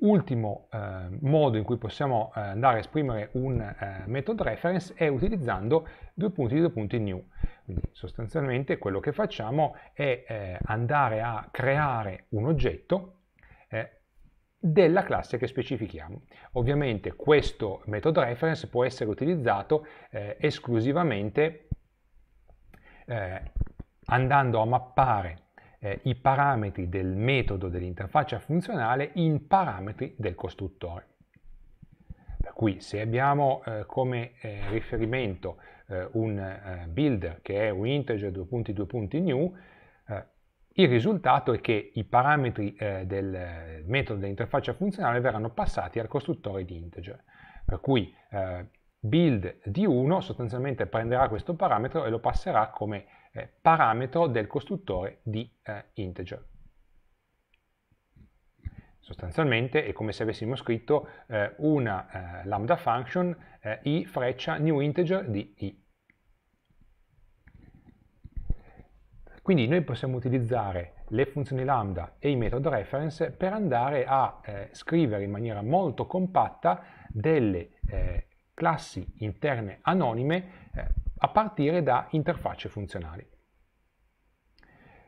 ultimo eh, modo in cui possiamo eh, andare a esprimere un eh, method reference è utilizzando due punti due punti new. Quindi sostanzialmente quello che facciamo è eh, andare a creare un oggetto eh, della classe che specifichiamo. Ovviamente questo method reference può essere utilizzato eh, esclusivamente andando a mappare eh, i parametri del metodo dell'interfaccia funzionale in parametri del costruttore. Per cui se abbiamo eh, come eh, riferimento eh, un eh, builder che è un integer 2 punti 2 punti new, eh, il risultato è che i parametri del metodo dell'interfaccia funzionale verranno passati al costruttore di integer. Per cui build di 1 sostanzialmente prenderà questo parametro e lo passerà come eh, parametro del costruttore di eh, integer. Sostanzialmente è come se avessimo scritto eh, una eh, lambda function eh, i freccia new integer di i. Quindi noi possiamo utilizzare le funzioni lambda e i metodo reference per andare a eh, scrivere in maniera molto compatta delle eh, classi interne anonime eh, a partire da interfacce funzionali.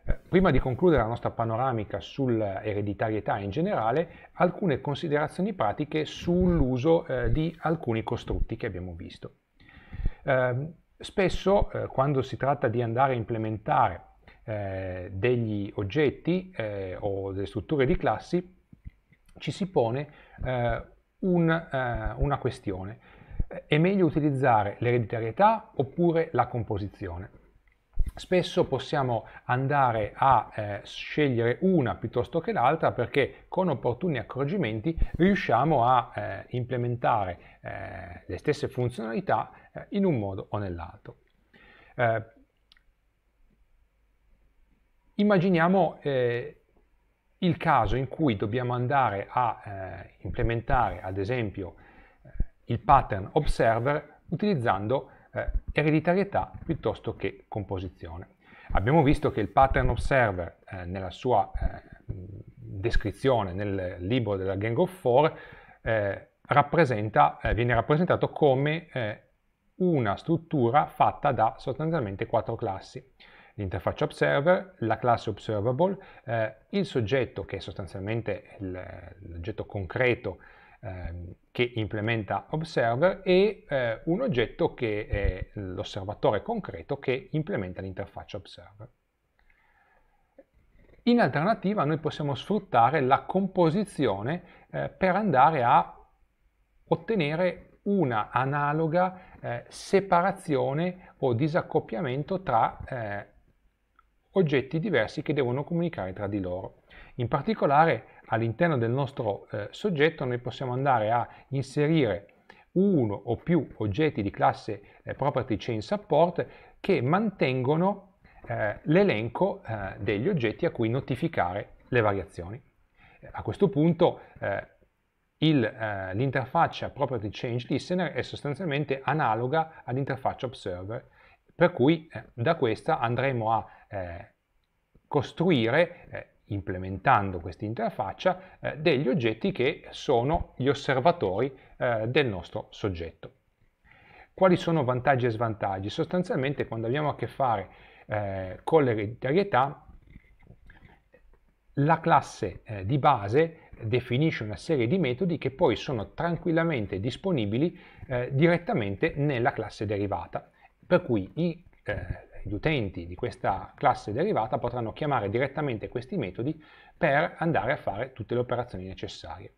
Eh, prima di concludere la nostra panoramica sull'ereditarietà in generale, alcune considerazioni pratiche sull'uso eh, di alcuni costrutti che abbiamo visto. Eh, spesso, eh, quando si tratta di andare a implementare eh, degli oggetti eh, o delle strutture di classi, ci si pone un, una questione è meglio utilizzare l'ereditarietà oppure la composizione. Spesso possiamo andare a eh, scegliere una piuttosto che l'altra perché con opportuni accorgimenti riusciamo a eh, implementare eh, le stesse funzionalità eh, in un modo o nell'altro. Eh, immaginiamo eh, il caso in cui dobbiamo andare a implementare ad esempio il pattern observer utilizzando eh, ereditarietà piuttosto che composizione. Abbiamo visto che il pattern observer eh, nella sua eh, descrizione nel libro della Gang of Four eh, rappresenta, eh, viene rappresentato come una struttura fatta da sostanzialmente quattro classi l'interfaccia observer, la classe observable, eh, il soggetto che è sostanzialmente l'oggetto concreto Ehm, che implementa Observer e eh, un oggetto che è l'osservatore concreto che implementa l'interfaccia Observer. In alternativa noi possiamo sfruttare la composizione eh, per andare a ottenere una analoga eh, separazione o disaccoppiamento tra eh, oggetti diversi che devono comunicare tra di loro. In particolare all'interno del nostro eh, soggetto noi possiamo andare a inserire uno o più oggetti di classe eh, property chain support che mantengono eh, l'elenco eh, degli oggetti a cui notificare le variazioni. A questo punto eh, eh, l'interfaccia property change listener è sostanzialmente analoga all'interfaccia observer, per cui da questa andremo a costruire implementando questa interfaccia eh, degli oggetti che sono gli osservatori eh, del nostro soggetto. Quali sono vantaggi e svantaggi? Sostanzialmente quando abbiamo a che fare eh, con l'ereditarietà la classe eh, di base definisce una serie di metodi che poi sono tranquillamente disponibili eh, direttamente nella classe derivata, per cui i eh, gli utenti di questa classe derivata potranno chiamare direttamente questi metodi per andare a fare tutte le operazioni necessarie.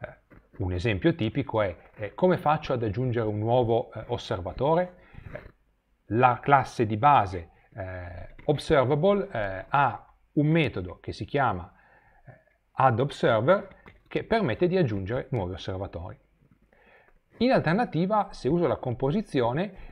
Eh, un esempio tipico è eh, come faccio ad aggiungere un nuovo eh, osservatore? La classe di base eh, observable ha un metodo che si chiama addObserver che permette di aggiungere nuovi osservatori. In alternativa, se uso la composizione,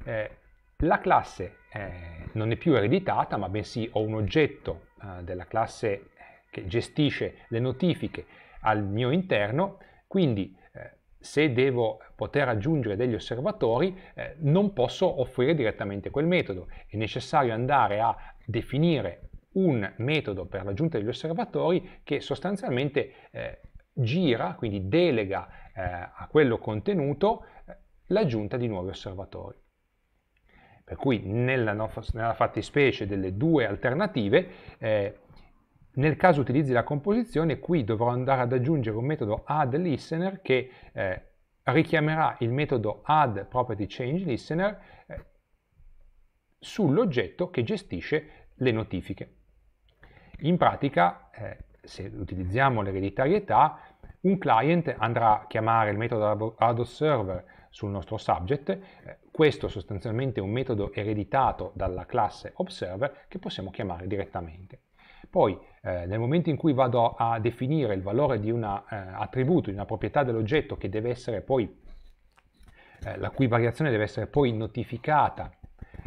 la classe eh, non è più ereditata, ma bensì ho un oggetto eh, della classe eh, che gestisce le notifiche al mio interno, quindi eh, se devo poter aggiungere degli osservatori eh, non posso offrire direttamente quel metodo, è necessario andare a definire un metodo per l'aggiunta degli osservatori che sostanzialmente eh, gira, quindi delega a quello contenuto l'aggiunta di nuovi osservatori. Per cui nella, nella fattispecie delle due alternative, eh, nel caso utilizzi la composizione, qui dovrò andare ad aggiungere un metodo addListener che eh, richiamerà il metodo addPropertyChangeListener eh, sull'oggetto che gestisce le notifiche. In pratica, eh, se utilizziamo l'ereditarietà, un client andrà a chiamare il metodo addObserver sul nostro subject. Eh, questo sostanzialmente è un metodo ereditato dalla classe observer che possiamo chiamare direttamente. Poi eh, nel momento in cui vado a definire il valore di un eh, attributo, di una proprietà dell'oggetto che deve essere poi, eh, la cui variazione deve essere poi notificata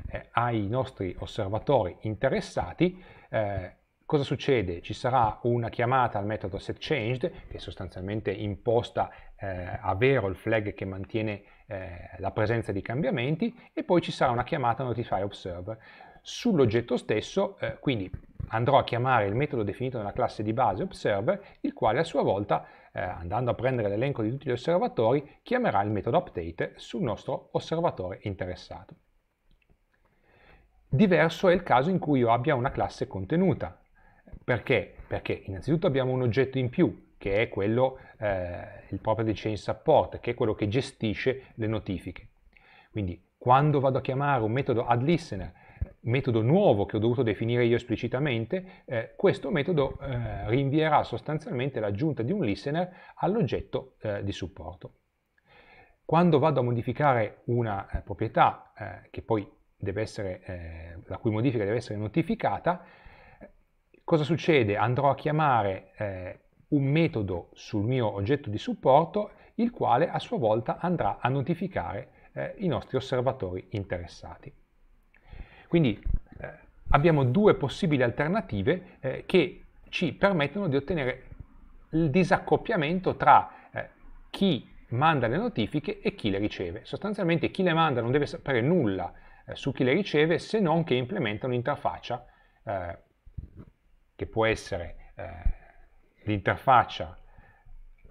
eh, ai nostri osservatori interessati, eh, cosa succede? Ci sarà una chiamata al metodo setChanged che sostanzialmente imposta a vero il flag che mantiene eh, la presenza di cambiamenti e poi ci sarà una chiamata notify observer sull'oggetto stesso, eh, quindi andrò a chiamare il metodo definito nella classe di base observer, il quale a sua volta, eh, andando a prendere l'elenco di tutti gli osservatori, chiamerà il metodo update sul nostro osservatore interessato. Diverso è il caso in cui io abbia una classe contenuta. Perché? Perché innanzitutto abbiamo un oggetto in più, che è quello, eh, il property change support, che è quello che gestisce le notifiche. Quindi quando vado a chiamare un metodo add listener, metodo nuovo che ho dovuto definire io esplicitamente, eh, questo metodo eh, rinvierà sostanzialmente l'aggiunta di un listener all'oggetto eh, di supporto. Quando vado a modificare una eh, proprietà eh, che poi deve essere, la cui modifica deve essere notificata, cosa succede? Andrò a chiamare un metodo sul mio oggetto di supporto il quale a sua volta andrà a notificare eh, i nostri osservatori interessati. Quindi eh, abbiamo due possibili alternative eh, che ci permettono di ottenere il disaccoppiamento tra eh, chi manda le notifiche e chi le riceve. Sostanzialmente chi le manda non deve sapere nulla eh, su chi le riceve se non che implementa un'interfaccia eh, che può essere l'interfaccia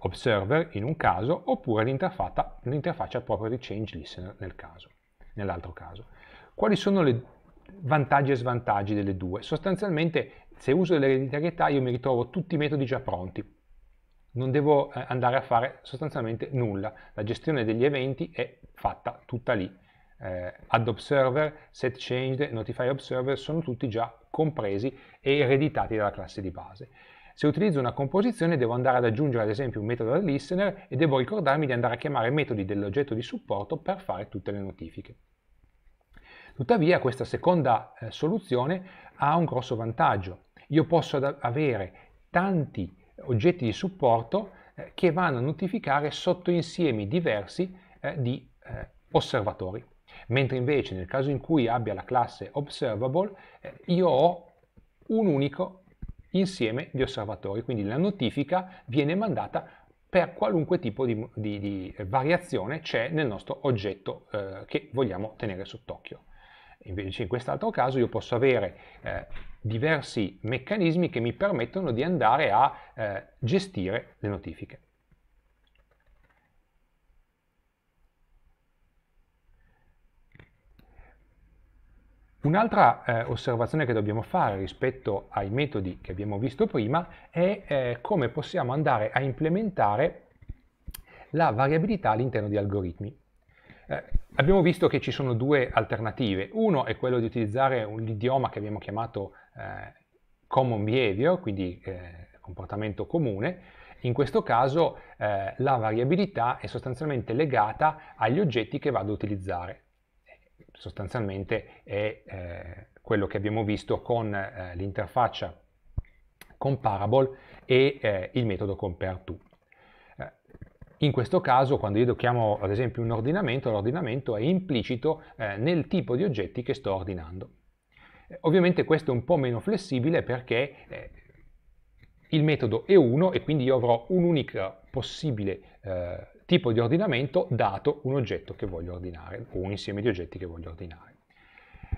observer in un caso oppure l'interfaccia proprio di change listener nel caso, nell'altro caso. Quali sono i vantaggi e svantaggi delle due? Sostanzialmente se uso l'ereditarietà io mi ritrovo tutti i metodi già pronti, non devo eh, andare a fare sostanzialmente nulla, la gestione degli eventi è fatta tutta lì. Eh, add observer, set changed, notify observer sono tutti già compresi e ereditati dalla classe di base. Se utilizzo una composizione devo andare ad aggiungere ad esempio un metodo al listener e devo ricordarmi di andare a chiamare metodi dell'oggetto di supporto per fare tutte le notifiche. Tuttavia questa seconda eh, soluzione ha un grosso vantaggio. Io posso avere tanti oggetti di supporto eh, che vanno a notificare sotto insiemi diversi eh, di eh, osservatori. Mentre invece nel caso in cui abbia la classe observable eh, io ho un unico insieme di osservatori, quindi la notifica viene mandata per qualunque tipo di, di, di eh, variazione c'è nel nostro oggetto eh, che vogliamo tenere sott'occhio. Invece in quest'altro caso io posso avere eh, diversi meccanismi che mi permettono di andare a eh, gestire le notifiche. Un'altra eh, osservazione che dobbiamo fare rispetto ai metodi che abbiamo visto prima è eh, come possiamo andare a implementare la variabilità all'interno di algoritmi. Eh, abbiamo visto che ci sono due alternative. Uno è quello di utilizzare un idioma che abbiamo chiamato eh, common behavior, quindi eh, comportamento comune. In questo caso eh, la variabilità è sostanzialmente legata agli oggetti che vado a utilizzare sostanzialmente è eh, quello che abbiamo visto con eh, l'interfaccia comparable e eh, il metodo compareTo. to. Eh, in questo caso, quando io chiamo ad esempio un ordinamento, l'ordinamento è implicito eh, nel tipo di oggetti che sto ordinando. Eh, ovviamente questo è un po' meno flessibile perché il metodo è uno e quindi io avrò un'unica possibile tipo di ordinamento dato un oggetto che voglio ordinare o un insieme di oggetti che voglio ordinare.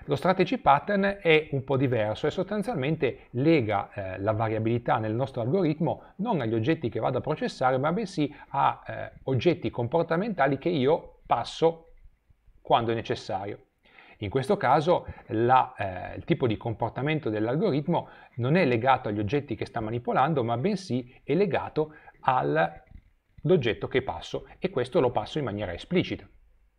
Lo strategy pattern è un po' diverso e sostanzialmente lega eh, la variabilità nel nostro algoritmo non agli oggetti che vado a processare, ma bensì a eh, oggetti comportamentali che io passo quando è necessario. In questo caso la, eh, il tipo di comportamento dell'algoritmo non è legato agli oggetti che sta manipolando, ma bensì è legato al l'oggetto che passo e questo lo passo in maniera esplicita.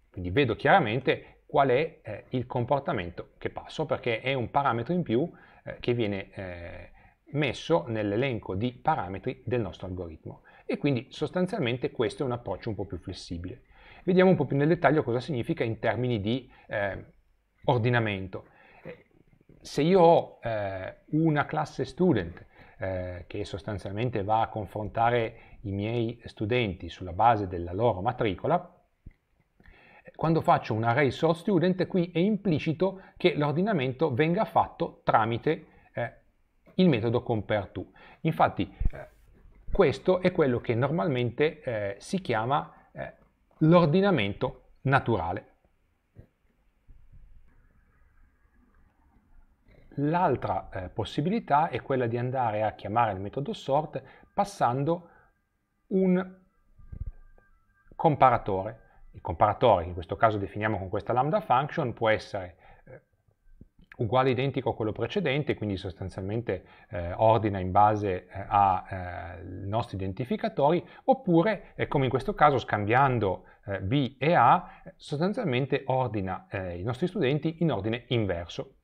Quindi vedo chiaramente qual è eh, il comportamento che passo perché è un parametro in più eh, che viene eh, messo nell'elenco di parametri del nostro algoritmo e quindi sostanzialmente questo è un approccio un po' più flessibile. Vediamo un po' più nel dettaglio cosa significa in termini di eh, ordinamento. Eh, se io ho eh, una classe student eh, che sostanzialmente va a confrontare i miei studenti sulla base della loro matricola, quando faccio un array source student qui è implicito che l'ordinamento venga fatto tramite eh, il metodo compareTo. Infatti eh, questo è quello che normalmente eh, si chiama eh, l'ordinamento naturale. L'altra eh, possibilità è quella di andare a chiamare il metodo sort passando un comparatore. Il comparatore, che in questo caso definiamo con questa lambda function, può essere eh, uguale identico a quello precedente, quindi sostanzialmente eh, ordina in base eh, ai eh, nostri identificatori, oppure, eh, come in questo caso, scambiando B e A, sostanzialmente ordina i nostri studenti in ordine inverso.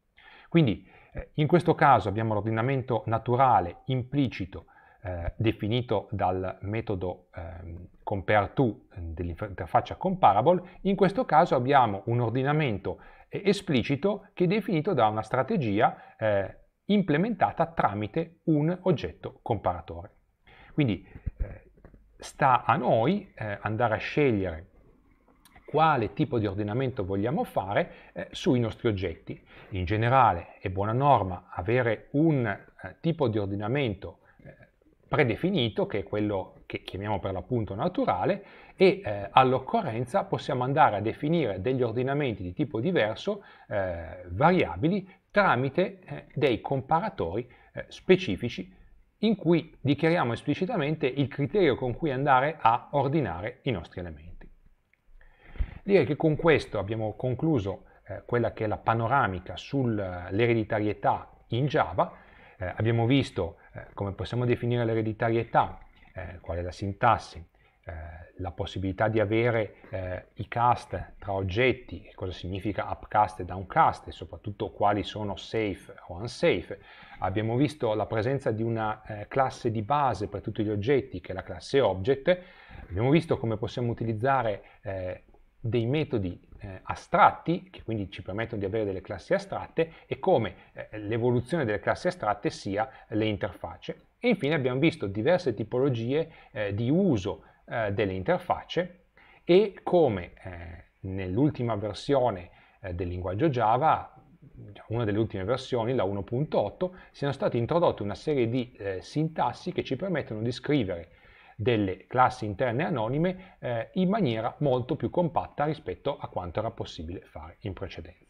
Quindi eh, in questo caso abbiamo l'ordinamento naturale implicito eh, definito dal metodo ehm, eh, compareTo dell'interfaccia comparable, in questo caso abbiamo un ordinamento eh, esplicito che è definito da una strategia eh, implementata tramite un oggetto comparatore. Quindi eh, sta a noi andare a scegliere quale tipo di ordinamento vogliamo fare eh, sui nostri oggetti. In generale è buona norma avere un eh, tipo di ordinamento eh, predefinito, che è quello che chiamiamo per l'appunto naturale, e eh, all'occorrenza possiamo andare a definire degli ordinamenti di tipo diverso, eh, variabili, tramite dei comparatori specifici in cui dichiariamo esplicitamente il criterio con cui andare a ordinare i nostri elementi. Direi che con questo abbiamo concluso eh, quella che è la panoramica sull'ereditarietà in Java. Eh, abbiamo visto eh, come possiamo definire l'ereditarietà, eh, qual è la sintassi, eh, la possibilità di avere eh, i cast tra oggetti, cosa significa upcast e downcast e soprattutto quali sono safe o unsafe. Abbiamo visto la presenza di una classe di base per tutti gli oggetti che è la classe object. Abbiamo visto come possiamo utilizzare dei metodi eh, astratti, che quindi ci permettono di avere delle classi astratte, e come eh, l'evoluzione delle classi astratte sia le interfacce. E infine abbiamo visto diverse tipologie eh, di uso eh, delle interfacce e come eh, nell'ultima versione eh, del linguaggio Java una delle ultime versioni, la 1.8, siano state introdotte una serie di sintassi che ci permettono di scrivere delle classi interne anonime eh, in maniera molto più compatta rispetto a quanto era possibile fare in precedenza.